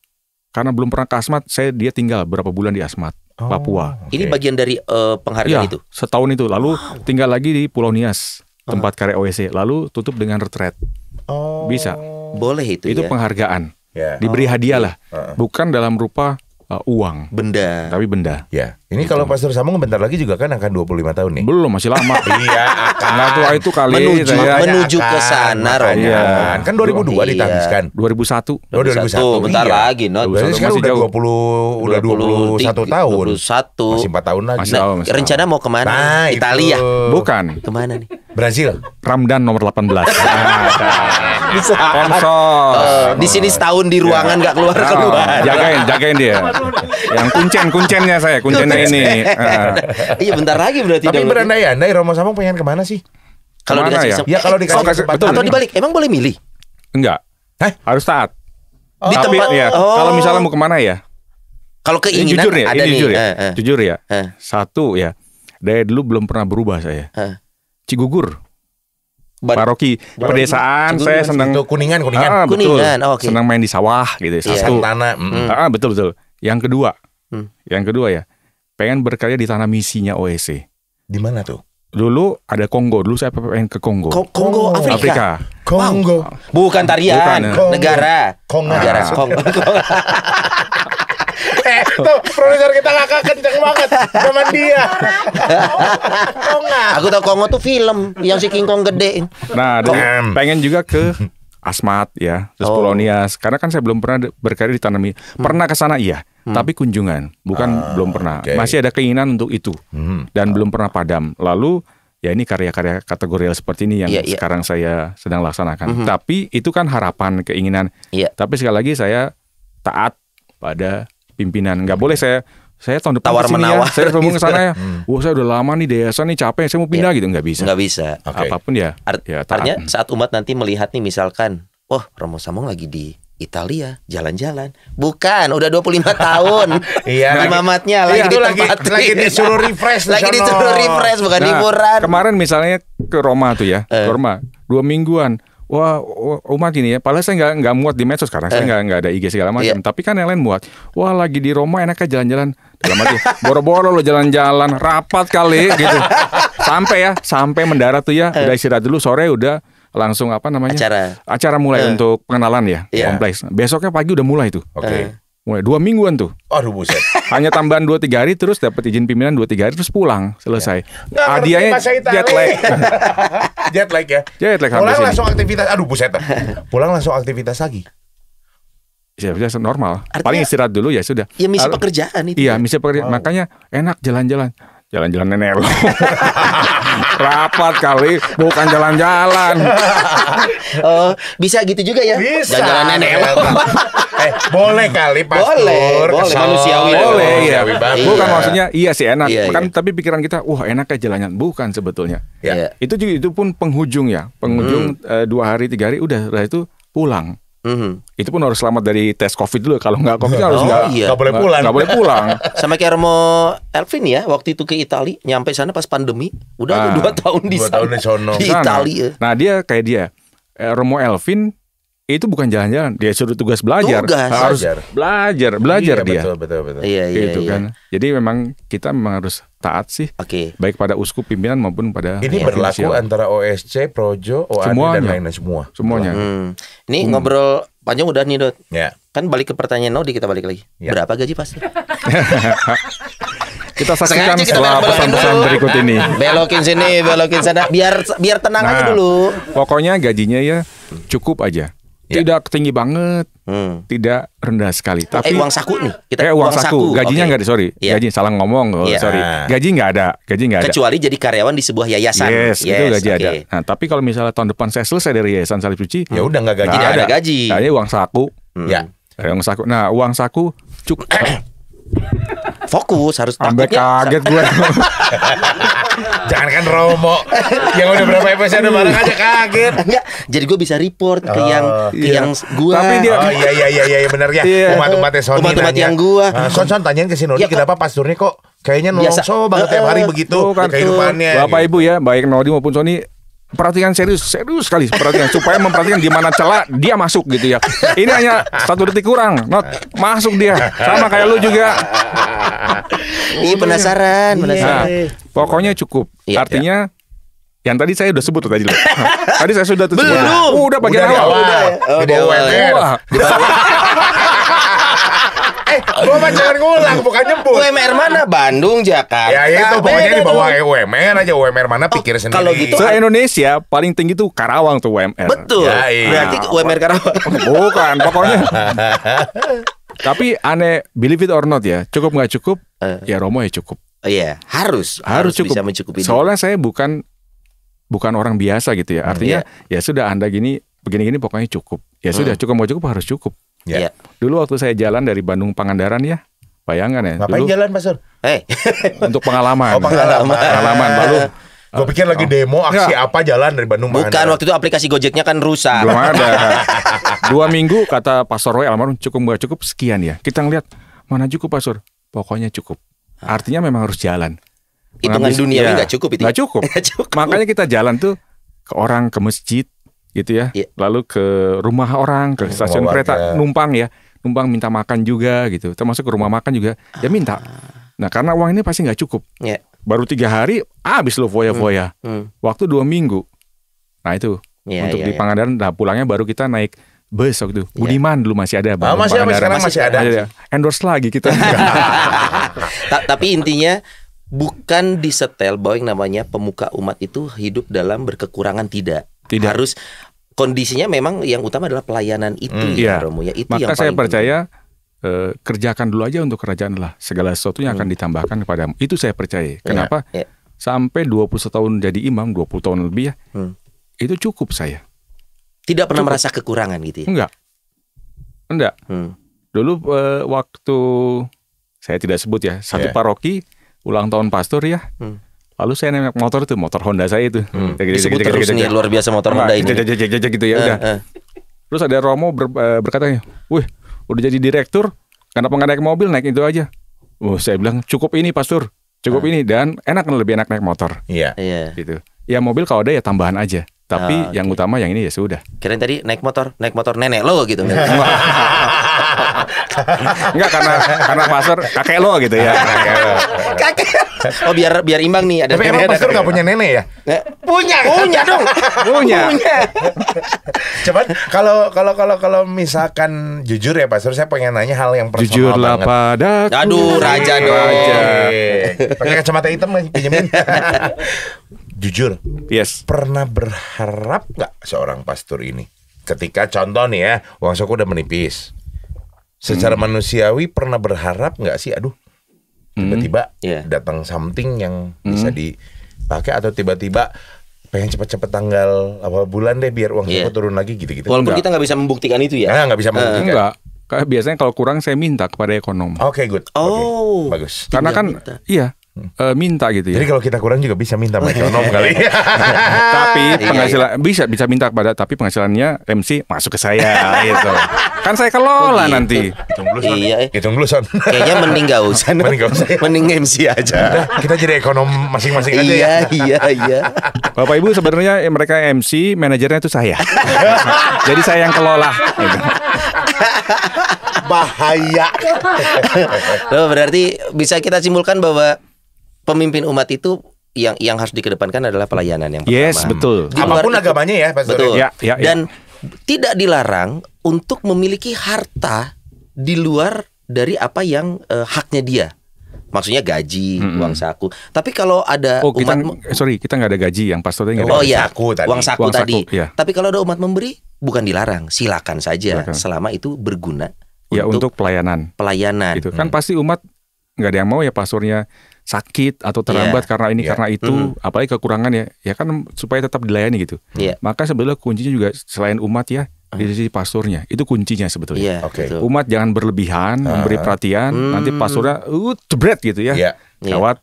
karena belum pernah ke Asmat, saya dia tinggal berapa bulan di Asmat, oh. Papua. Okay. Ini bagian dari uh, penghargaan ya, itu. setahun itu. Lalu wow. tinggal lagi di Pulau Nias, tempat uh -huh. karya OEC. Lalu tutup dengan retret. Oh. Bisa. Boleh itu. Itu ya? penghargaan. Yeah. Diberi oh, hadiah lah. Uh -huh. Bukan dalam rupa uh, uang. Benda. Tapi benda. Ya. Ini gitu. kalau Pastor Samung bentar lagi juga kan akan 25 tahun nih. Belum, masih lama. iya, akan. Nah, tua itu kali menuju ya, menuju ke sana Romo. Iya. Kan 2002 iya. ditahbiskan 2001. Oh, 2001. Oh, iya. Bentar iya. lagi, no. Berarti sekarang udah 20 udah 21 tahun. 21. Masih 4 tahun lagi. Masih nah, masih rencana mau kemana? Nah, Italia. Itu. Bukan. Kemana nih? Brazil. Ramdan nomor 18. nah, bisa. Sponsor. Eh, di sini setahun di ruangan iya. nggak keluar ah, keluar. jagain, jagain dia. Yang kuncen, kuncennya saya, kuncennya ini. Ah. Iya bentar lagi berarti. Tapi berandai-andai Romo Samong pengen kemana sih? Kalau dikasih ya? ya kalau eh, dikasih oh, atau dibalik, emang boleh milih? Enggak. Hah? Harus taat. Oh. Di tempat ya. Oh. Kalau misalnya mau kemana ya? Kalau keinginan ini jujur ya, ada ini nih. Jujur ya. Uh, uh. Jujur ya. Uh. Satu ya. Dari dulu belum pernah berubah saya. Uh. Cigugur. Bar paroki Bar pedesaan saya senang itu kuningan kuningan ah, betul. kuningan oh, okay. senang main di sawah gitu yeah. satu tanah mm. ah, betul betul yang kedua mm. yang kedua ya pengen berkarya di tanah misinya OEC di mana tuh dulu ada Kongo dulu saya pengen ke Kongo Ko Kongo Afrika, Afrika. Kongo bukan tarian Kongo. negara Kongo. negara Kongo eh, tuh produser kita kakak kenceng banget sama dia. Aku tahu Kongo tuh film yang si King Kong gede. Nah, pengen juga ke Asmat ya, terus oh. Polonias. Karena kan saya belum pernah berkarir di Tanami. Hmm. Pernah ke sana iya, hmm. tapi kunjungan, bukan ah, belum pernah. Okay. Masih ada keinginan untuk itu hmm. dan ah. belum pernah padam. Lalu ya ini karya-karya kategorial seperti ini yang yeah, yeah. sekarang saya sedang laksanakan. Mm -hmm. Tapi itu kan harapan, keinginan. Yeah. Tapi sekali lagi saya taat pada pimpinan. Nggak boleh saya saya tahun depan tawar ya. menawar. Ya. Saya ngomong gitu. ke sana ya. hmm. Wah, saya udah lama nih desa nih capek, saya mau pindah ya. gitu nggak bisa. Nggak bisa. Okay. Apapun ya. Art ya artinya hmm. saat umat nanti melihat nih misalkan, wah oh, Romo Samong lagi di Italia jalan-jalan bukan udah 25 tahun iya di mamatnya iya, lagi iya, di lagi, lagi disuruh refresh lagi disuruh refresh bukan nah, liburan kemarin misalnya ke Roma tuh ya eh. ke Roma dua mingguan Wah, umat gini ya. Padahal saya nggak nggak muat di medsos sekarang. saya eh. nggak nggak ada IG segala macam. Yeah. Tapi kan yang lain muat. Wah, lagi di Roma enaknya jalan-jalan. Dalam arti boro-boro lo jalan-jalan, rapat kali gitu. Sampai ya, sampai mendarat tuh ya. Udah eh. istirahat dulu sore udah langsung apa namanya? Acara. Acara mulai uh. untuk pengenalan ya, yeah. kompleks. Besoknya pagi udah mulai tuh. Oke. Okay. Uh Wah, dua mingguan tuh. Aduh buset. Hanya tambahan dua tiga hari terus dapat izin pimpinan dua tiga hari terus pulang selesai. Ya. Adiannya jet lag. jet lag ya. Jet lag. Pulang langsung aktivitas. Aduh buset. Pulang langsung aktivitas lagi. Ya, ya normal. Artinya, Paling istirahat dulu ya sudah. Ya misi pekerjaan itu. Iya, ya. misi pekerjaan. Wow. Makanya enak jalan-jalan. Jalan-jalan nenek lo. Rapat kali, bukan jalan-jalan. oh, bisa gitu juga ya? Bisa. jalan nenek. eh, boleh kali pak Boleh, boleh. Manusiawi. Boleh, iya. bukan maksudnya, iya sih enak. Iya, kan iya. tapi pikiran kita, wah enak kayak jalan Bukan sebetulnya. Iya. Itu juga itu pun penghujung ya. Penghujung hmm. Eh, dua hari, tiga hari, udah. Udah itu pulang. Mm-hmm. Itu pun harus selamat dari tes COVID dulu. Kalau nggak COVID oh, harus nggak iya. Gak boleh pulang. Nggak boleh pulang. Sama kayak Romo Elvin ya, waktu itu ke Italia, nyampe sana pas pandemi, udah nah, dua tahun di dua sana. tahun di sono. Di Italia. Ya. Nah dia kayak dia, eh, Romo Elvin itu bukan jalan-jalan, dia suruh tugas belajar. Tugas. Harus belajar, belajar, belajar iya, dia. Betul, betul, betul. Iya, iya, gitu iya. kan. Jadi memang kita memang harus taat sih. Okay. Baik pada uskup pimpinan maupun pada Ini berlaku ya. antara OSC, Projo, OAD semuanya. dan lain-lain semua. Semuanya. Hmm. Ini hmm. ngobrol panjang udah nih, Dot. Ya. Kan balik ke pertanyaan Nodi kita balik lagi. Ya. Berapa gaji pasti? kita saksikan kami. setelah pesan-pesan berikut ini. Belokin sini, belokin sana, biar biar tenang nah, aja dulu. Pokoknya gajinya ya cukup aja. Ya. tidak ya. tinggi banget, hmm. tidak rendah sekali. Eh, tapi eh, uang saku nih, kita eh, uang, uang saku, saku. gajinya nggak okay. ada, sorry, yeah. gaji salah ngomong, oh, yeah. sorry, gaji nggak ada, gaji nggak ada. Kecuali jadi karyawan di sebuah yayasan. Yes, yes itu gaji okay. ada. Nah, tapi kalau misalnya tahun depan saya selesai dari yayasan salib suci, ya udah nggak gaji, nggak ada. ada gaji. Nah, ini uang saku, hmm. ya, yeah. uang saku. Nah, uang saku cukup. fokus harus Sampai kaget gue Jangan kan Romo yang udah berapa episode bareng aja kaget. Enggak, jadi gue bisa report ke oh, yang ke iya. yang gua. Tapi dia oh, iya iya iya iya benar ya. Iya. Umat-umatnya Sony. Umat-umat yang gua. Uh, son son tanyain ke Sinodi ya, kenapa pas turnya kok Kayaknya nolong so banget tiap eh, hari begitu kan, kehidupannya. Bapak gitu. Ibu ya, baik Nodi maupun Sony perhatikan serius, serius sekali perhatikan supaya memperhatikan di mana celah dia masuk gitu ya. Ini hanya satu detik kurang, not masuk dia. Sama kayak lu juga. oh, penasaran, iya. penasaran. Nah, pokoknya cukup. Ya, Artinya ya. Yang tadi saya udah sebut tadi loh. tadi saya sudah sebut. Belum. udah bagian udah awal. Udah. Oh, di awal. Di Eh, gue mah jangan ngulang, bukan nyebut. UMR mana? Bandung, Jakarta. Ya, ya itu pokoknya di bawah UMR aja UMR mana oh, pikir sendiri. Kalau gitu se Indonesia paling tinggi tuh Karawang tuh UMR. Betul. Ya, iya. Berarti UMR Karawang. Oh, bukan, pokoknya. Tapi aneh, believe it or not ya, cukup nggak cukup, uh, ya Romo ya cukup. Oh, iya, harus, harus harus cukup. bisa mencukupi. Soalnya saya bukan bukan orang biasa gitu ya. Artinya yeah. ya sudah Anda gini begini-gini pokoknya cukup. Ya hmm. sudah cukup mau cukup harus cukup. Yeah. Yeah. Dulu waktu saya jalan dari Bandung Pangandaran ya, bayangkan ya. Ngapain dulu, jalan Mas Sur? Hey. Eh. untuk pengalaman. Oh, pengalaman. pengalaman. Lalu Gue pikir lagi demo aksi Nggak. apa jalan dari Bandung Bukan waktu itu aplikasi Gojeknya kan rusak. Belum ada. Dua minggu kata Pastor Roy almarhum cukup gak cukup sekian ya. Kita ngeliat mana cukup Pastor. Pokoknya cukup. Ah. Artinya memang harus jalan. Hitungan dunia iya. ya, nggak cukup itu. Gak cukup. cukup. Makanya kita jalan tuh ke orang ke masjid gitu ya. Yeah. Lalu ke rumah orang, ke stasiun kereta numpang ya, numpang minta makan juga gitu. Termasuk ke rumah makan juga ya minta. Ah. Nah karena uang ini pasti nggak cukup. Yeah. Baru tiga hari habis lo foya-foya. Hmm. Hmm. Waktu dua minggu. Nah itu yeah, untuk yeah, di iya. Pangandaran. Nah pulangnya baru kita naik bus waktu itu. Yeah. Budiman dulu masih ada. Oh, masih, ada sekarang masih, masih ada. ada. Iya, iya. Endorse lagi kita. Tapi intinya bukan disetel bahwa yang namanya pemuka umat itu hidup dalam berkekurangan tidak. Tidak. Harus kondisinya memang yang utama adalah pelayanan itu hmm. ya, iya. Romo ya. Itu Maka yang saya percaya eh, kerjakan dulu aja untuk kerajaan lah segala sesuatu yang hmm. akan ditambahkan kepadamu. Itu saya percaya. Ya, Kenapa? Ya, ya. Sampai 20 tahun jadi imam, 20 tahun lebih ya. Hmm. Itu cukup saya. Tidak pernah cukup. merasa kekurangan gitu ya. Enggak. Enggak. Hmm. Dulu eh, waktu saya tidak sebut ya, satu ya. paroki ulang tahun pastor ya. Hmm. Lalu saya naik motor itu motor Honda saya itu. Hmm. Gitu, Disebut gitu, gitu, terus luar biasa motor Honda ini. gitu ya, udah. Eh, eh. Terus ada Romo ber, eh, berkata, wih udah jadi direktur, kenapa nggak naik mobil, naik itu aja. Oh, saya bilang cukup ini pasur cukup ini dan enak lebih enak naik motor. Iya. Yeah. Gitu. Ya mobil kalau ada ya tambahan aja. Tapi oh, yang utama yang ini ya sudah. kira Kirain tadi naik motor, naik motor nenek lo gitu. Enggak karena karena pastor kakek lo gitu ya. kakek. Oh biar biar imbang nih ada Tapi emang pastor nggak punya nenek ya? Eh, punya. Punya dong. Punya. punya. Cepat kalau kalau kalau kalau misalkan jujur ya pastor saya pengen nanya hal yang personal jujur lah pada Aduh raja dong. Raja. Pakai kacamata hitam lagi pinjemin. jujur. Yes. Pernah berharap nggak seorang pastor ini? Ketika contoh nih ya, uang saku udah menipis secara hmm. manusiawi pernah berharap nggak sih aduh hmm. tiba-tiba hmm. Iya. yeah. datang something yang hmm. bisa dipakai atau tiba-tiba pengen cepet-cepet tanggal apa bulan deh biar uang yeah. Iya. turun lagi gitu-gitu. Walaupun kita nggak bisa membuktikan itu ya. Nah, bisa eh. membuktikan. Uh, enggak. biasanya kalau kurang saya minta kepada ekonom. Oke, okay, good. Oh, okay. bagus. Karena kan minta. iya, Uh, minta gitu ya. Jadi kalau kita kurang juga bisa minta metronom kali. tapi iya. penghasilan bisa bisa minta kepada tapi penghasilannya MC masuk ke saya gitu. Kan saya kelola oh, gitu? nanti. Hitung dulu son. Iya. Eh. Hitung dulu son. Kayaknya mending gak usah. mending gak usah. mending MC aja. kita jadi ekonom masing-masing aja ya. Iya iya, iya. Bapak Ibu sebenarnya mereka MC, manajernya itu saya. jadi saya yang kelola. Gitu bahaya. Loh, berarti bisa kita simpulkan bahwa pemimpin umat itu yang yang harus dikedepankan adalah pelayanan yang pertama. Yes, betul. Di luar Apapun itu, agamanya ya, Pastor. Betul. Ya, ya, ya. Dan tidak dilarang untuk memiliki harta di luar dari apa yang uh, haknya dia maksudnya gaji mm-hmm. uang saku tapi kalau ada oh, kita, umat sorry kita nggak ada gaji yang pastornya nggak oh ada. iya saku tadi. uang saku uang tadi saku, ya. tapi kalau ada umat memberi bukan dilarang silakan saja silakan. selama itu berguna ya untuk, untuk pelayanan pelayanan Gitu. kan hmm. pasti umat nggak ada yang mau ya pasurnya sakit atau terlambat yeah. karena ini yeah. karena itu mm -hmm. apalagi kekurangan ya ya kan supaya tetap dilayani gitu yeah. maka sebetulnya kuncinya juga selain umat ya di ah. sisi pasturnya itu kuncinya sebetulnya yeah, okay. umat jangan berlebihan uh ah. -huh. memberi perhatian hmm. nanti pasturnya uh jebret gitu ya yeah. yeah.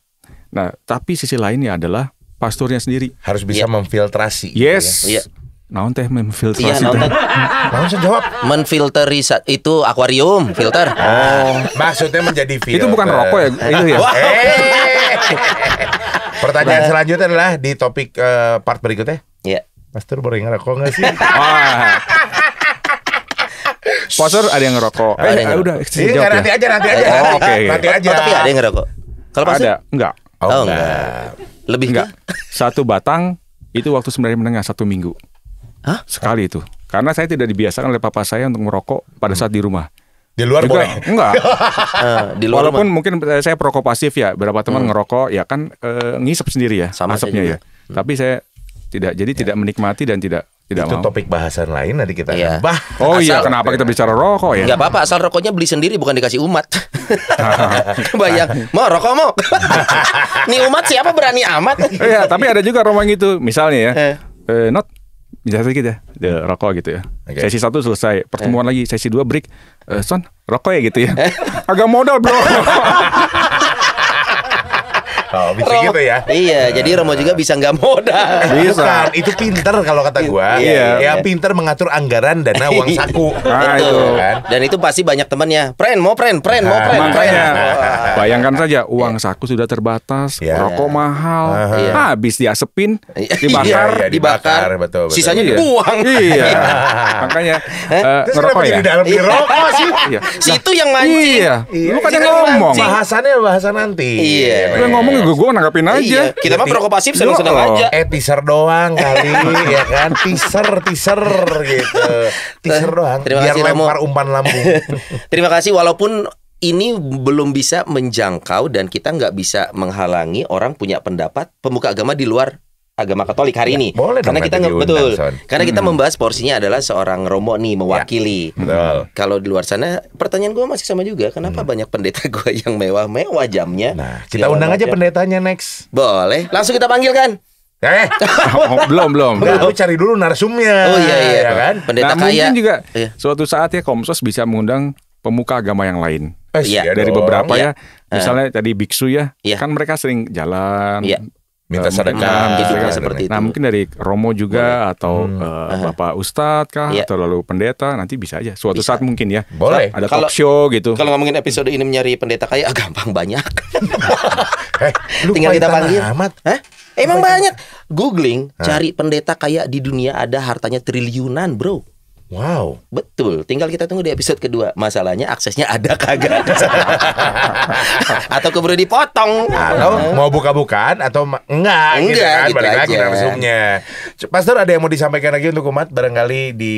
nah tapi sisi lainnya adalah pasturnya sendiri harus bisa yeah. memfiltrasi gitu yes gitu ya. yeah. Naon teh memfiltrasi iya, teh. Naon sih jawab? Menfilteri itu akuarium, filter. Oh, maksudnya menjadi filter. Itu bukan rokok ya, itu ya. Wow. Eh. Pertanyaan iya. selanjutnya adalah di topik uh, part berikutnya. Iya. Pastor boleh ngerokok nggak sih? Wah. Pastor ada yang ngerokok. eh, ada yang eh, udah. Ini iya, ya. nanti aja, nanti aja. Oh, Oke. Okay. Nanti aja. Oh, tapi ada yang ngerokok. Kalau pastor? Ada, enggak. Oh, enggak. Oh, enggak. Lebih enggak. Satu batang itu waktu sebenarnya menengah satu minggu. Hah? Sekali itu. Karena saya tidak dibiasakan oleh papa saya untuk merokok pada hmm. saat di rumah. Di luar Juga, boleh. Enggak. Eh, di luar Walaupun rumah. mungkin eh, saya perokok pasif ya, berapa teman hmm. ngerokok ya kan e, ngisep sendiri ya Sama asapnya ya. Hmm. Tapi saya tidak jadi ya. tidak menikmati dan tidak tidak itu mau. topik bahasan lain nanti kita ya. bah oh iya kenapa kita bicara rokok ya nggak apa-apa asal rokoknya beli sendiri bukan dikasih umat bayang mau rokok mau nih umat siapa berani amat iya tapi ada juga romang itu misalnya ya eh. Eh, not bisa sedikit ya, ya rokok gitu ya. Okay. Sesi satu selesai, pertemuan eh. lagi, sesi dua break. Uh, son, rokok ya gitu ya. Eh. Agak modal bro. Oh, bisa gitu ya. Iya, eh. jadi Romo juga bisa nggak modal. Bisa. Bukan, itu pinter kalau kata iya, gua. Iya. Ya iya. pinter mengatur anggaran dana uang saku. nah, gitu itu. Kan? Dan itu pasti banyak temannya. Pren, mau pren, pren, mau pren, nah, pren. bayangkan saja iya. uang saku sudah terbatas, yeah. rokok mahal, uh -huh. habis diasepin, dibakar, iya, iya, dibakar, betul, betul. Sisanya dibuang. Iya. Makanya uh, ngerokok ya. Di dalam di rokok sih. Iya. Situ yang mancing. Iya. Lu kan ngomong. Bahasannya bahasa nanti. Iya. ngomong gue iya, gue nanggapin iya, aja. Iya, kita mah iya. perokok pasif seneng-seneng aja. Eh teaser doang kali ya kan. Teaser, teaser gitu. Teaser eh, doang. Terima Biar kasih lempar umpan lambung. Terima kasih walaupun ini belum bisa menjangkau dan kita nggak bisa menghalangi orang punya pendapat pemuka agama di luar agama Katolik hari ya, ini. Boleh karena kita nggak betul. Son. Karena hmm. kita membahas porsinya adalah seorang romo nih iya. mewakili. Ya, Kalau di luar sana pertanyaan gue masih sama juga. Kenapa hmm. banyak pendeta gue yang mewah-mewah jamnya? Nah, ya kita undang macam. aja ya. pendetanya next. Boleh. Langsung kita panggil kan? Eh, oh, belum belum. Kita cari dulu narsumnya. Oh iya iya ya, kan. Pendeta nah, kaya. mungkin juga iya. suatu saat ya Komsos bisa mengundang pemuka agama yang lain. Eh, iya. dari beberapa ya. ya. Misalnya uh. tadi biksu ya, ya, kan mereka sering jalan, ya minta eh, sedekah nah, seperti itu. Nah, mungkin dari Romo juga Boleh. atau hmm. uh, Bapak Ustadz kah ya. atau lalu pendeta nanti bisa aja. Suatu bisa. saat mungkin ya. Boleh. Ada kalau, talk show gitu. Kalau ngomongin episode ini mencari pendeta kayak ah, gampang banyak. eh, Tinggal kita panggil. Amat. Hah? Emang banyak. Googling cari pendeta kayak di dunia ada hartanya triliunan, Bro. Wow. Betul. Tinggal kita tunggu di episode kedua. Masalahnya aksesnya ada kagak? atau keburu dipotong? Atau mau buka-bukaan atau enggak? Enggak. Gitu kan? gitu Balik lagi langsungnya. Pastor ada yang mau disampaikan lagi untuk umat barangkali di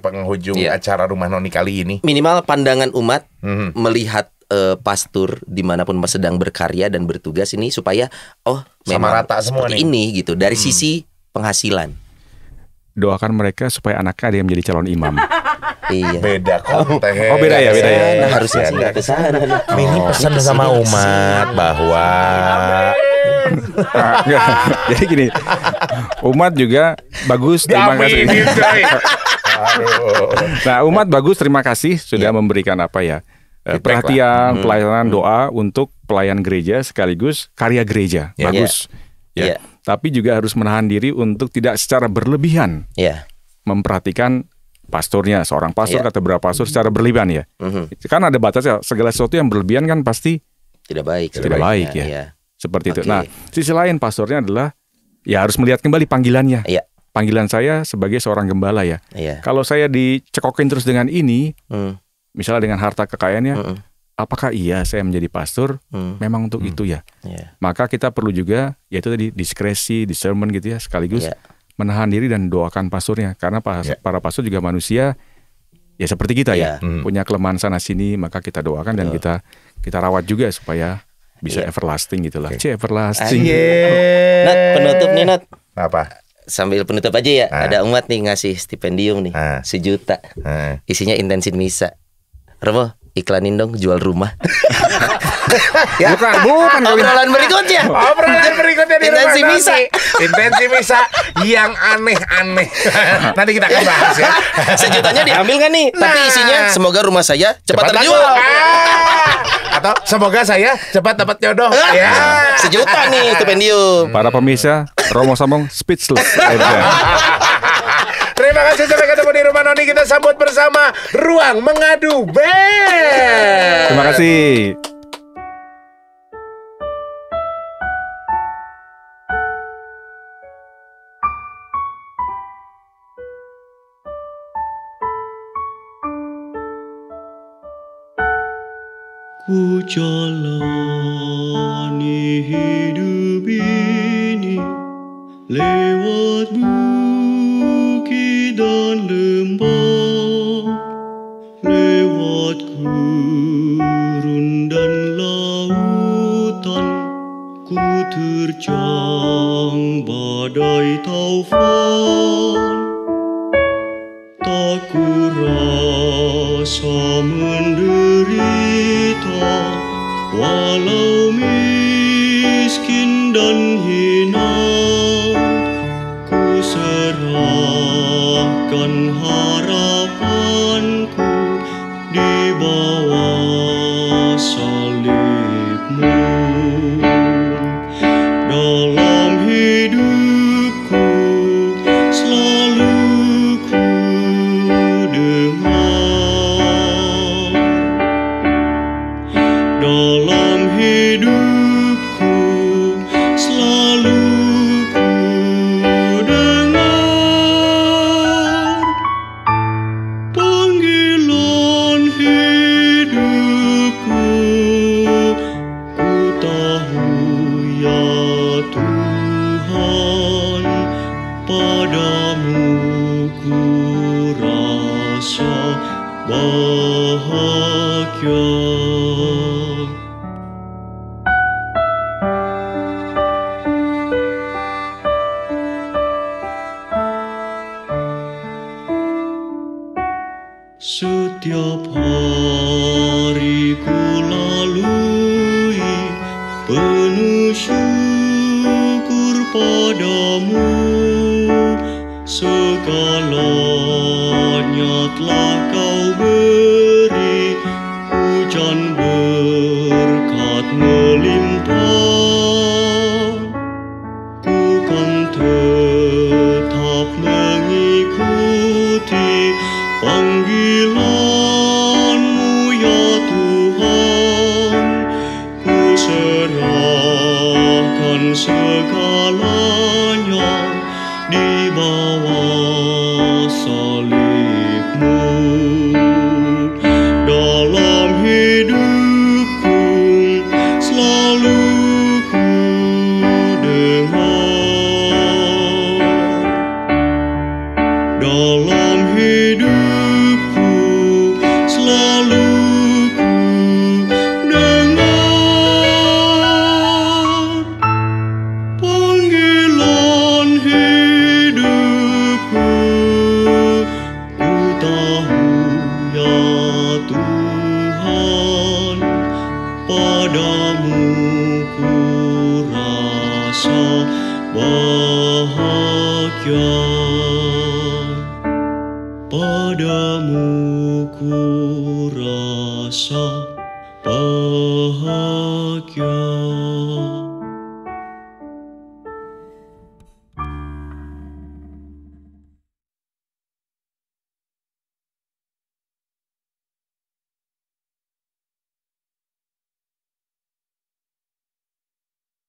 penghujung ya. acara Rumah Noni kali ini. Minimal pandangan umat mm -hmm. melihat uh, eh, pastor dimanapun mas sedang berkarya dan bertugas ini supaya oh memang sama rata semua nih. ini gitu dari hmm. sisi penghasilan doakan mereka supaya anaknya ada yang menjadi calon imam. Iya. Beda konten. Oh, beda ya, beda ya. Nah, harusnya sih enggak iya. ke sana. Oh. Ini pesan sama umat bahwa ah, Jadi gini, umat juga bagus terima kasih. nah, umat bagus terima kasih sudah ya. memberikan apa ya? Eh, Feedback perhatian, hmm. pelayanan, hmm. doa untuk pelayan gereja sekaligus karya gereja. Ya. Bagus. ya ya. ya tapi juga harus menahan diri untuk tidak secara berlebihan yeah. memperhatikan pasturnya seorang pastor yeah. kata berapa pastor secara berlebihan ya mm-hmm. kan ada batasnya segala sesuatu yang berlebihan kan pasti tidak baik tidak, baik ya, ya. seperti okay. itu nah sisi lain pastornya adalah ya harus melihat kembali panggilannya yeah. panggilan saya sebagai seorang gembala ya yeah. kalau saya dicekokin terus dengan ini mm. misalnya dengan harta kekayaannya mm apakah iya saya menjadi pastor hmm. memang untuk hmm. itu ya yeah. maka kita perlu juga yaitu tadi diskresi discernment gitu ya sekaligus yeah. menahan diri dan doakan pasurnya karena pas, yeah. para pastor juga manusia ya seperti kita yeah. ya iya. hmm. punya kelemahan sana sini maka kita doakan Betul. dan kita kita rawat juga supaya bisa yeah. everlasting gitulah okay. everlasting yeah. Nat penutup nih Nat apa sambil penutup aja ya ah. ada umat nih ngasih stipendium nih ah. sejuta ah. isinya intensif misa Rebo, iklanin dong jual rumah. ya. Bukan, bukan. Obrolan berikutnya. Obrolan berikutnya di Intensi Misa. Intensi Misa yang aneh-aneh. Nanti kita akan bahas ya. Sejutanya diambil kan nih? Nah. Tapi isinya semoga rumah saya cepat, cepat terjual. Ah. Atau semoga saya cepat dapat jodoh. Ah. ya. Sejuta nih stipendium. Para pemirsa, Romo Samong speechless. Terima kasih sampai ketemu di rumah Noni. Kita sambut bersama Ruang Mengadu Band. Terima kasih. jalan tư trang bà đời thâu phán ta cura sa soul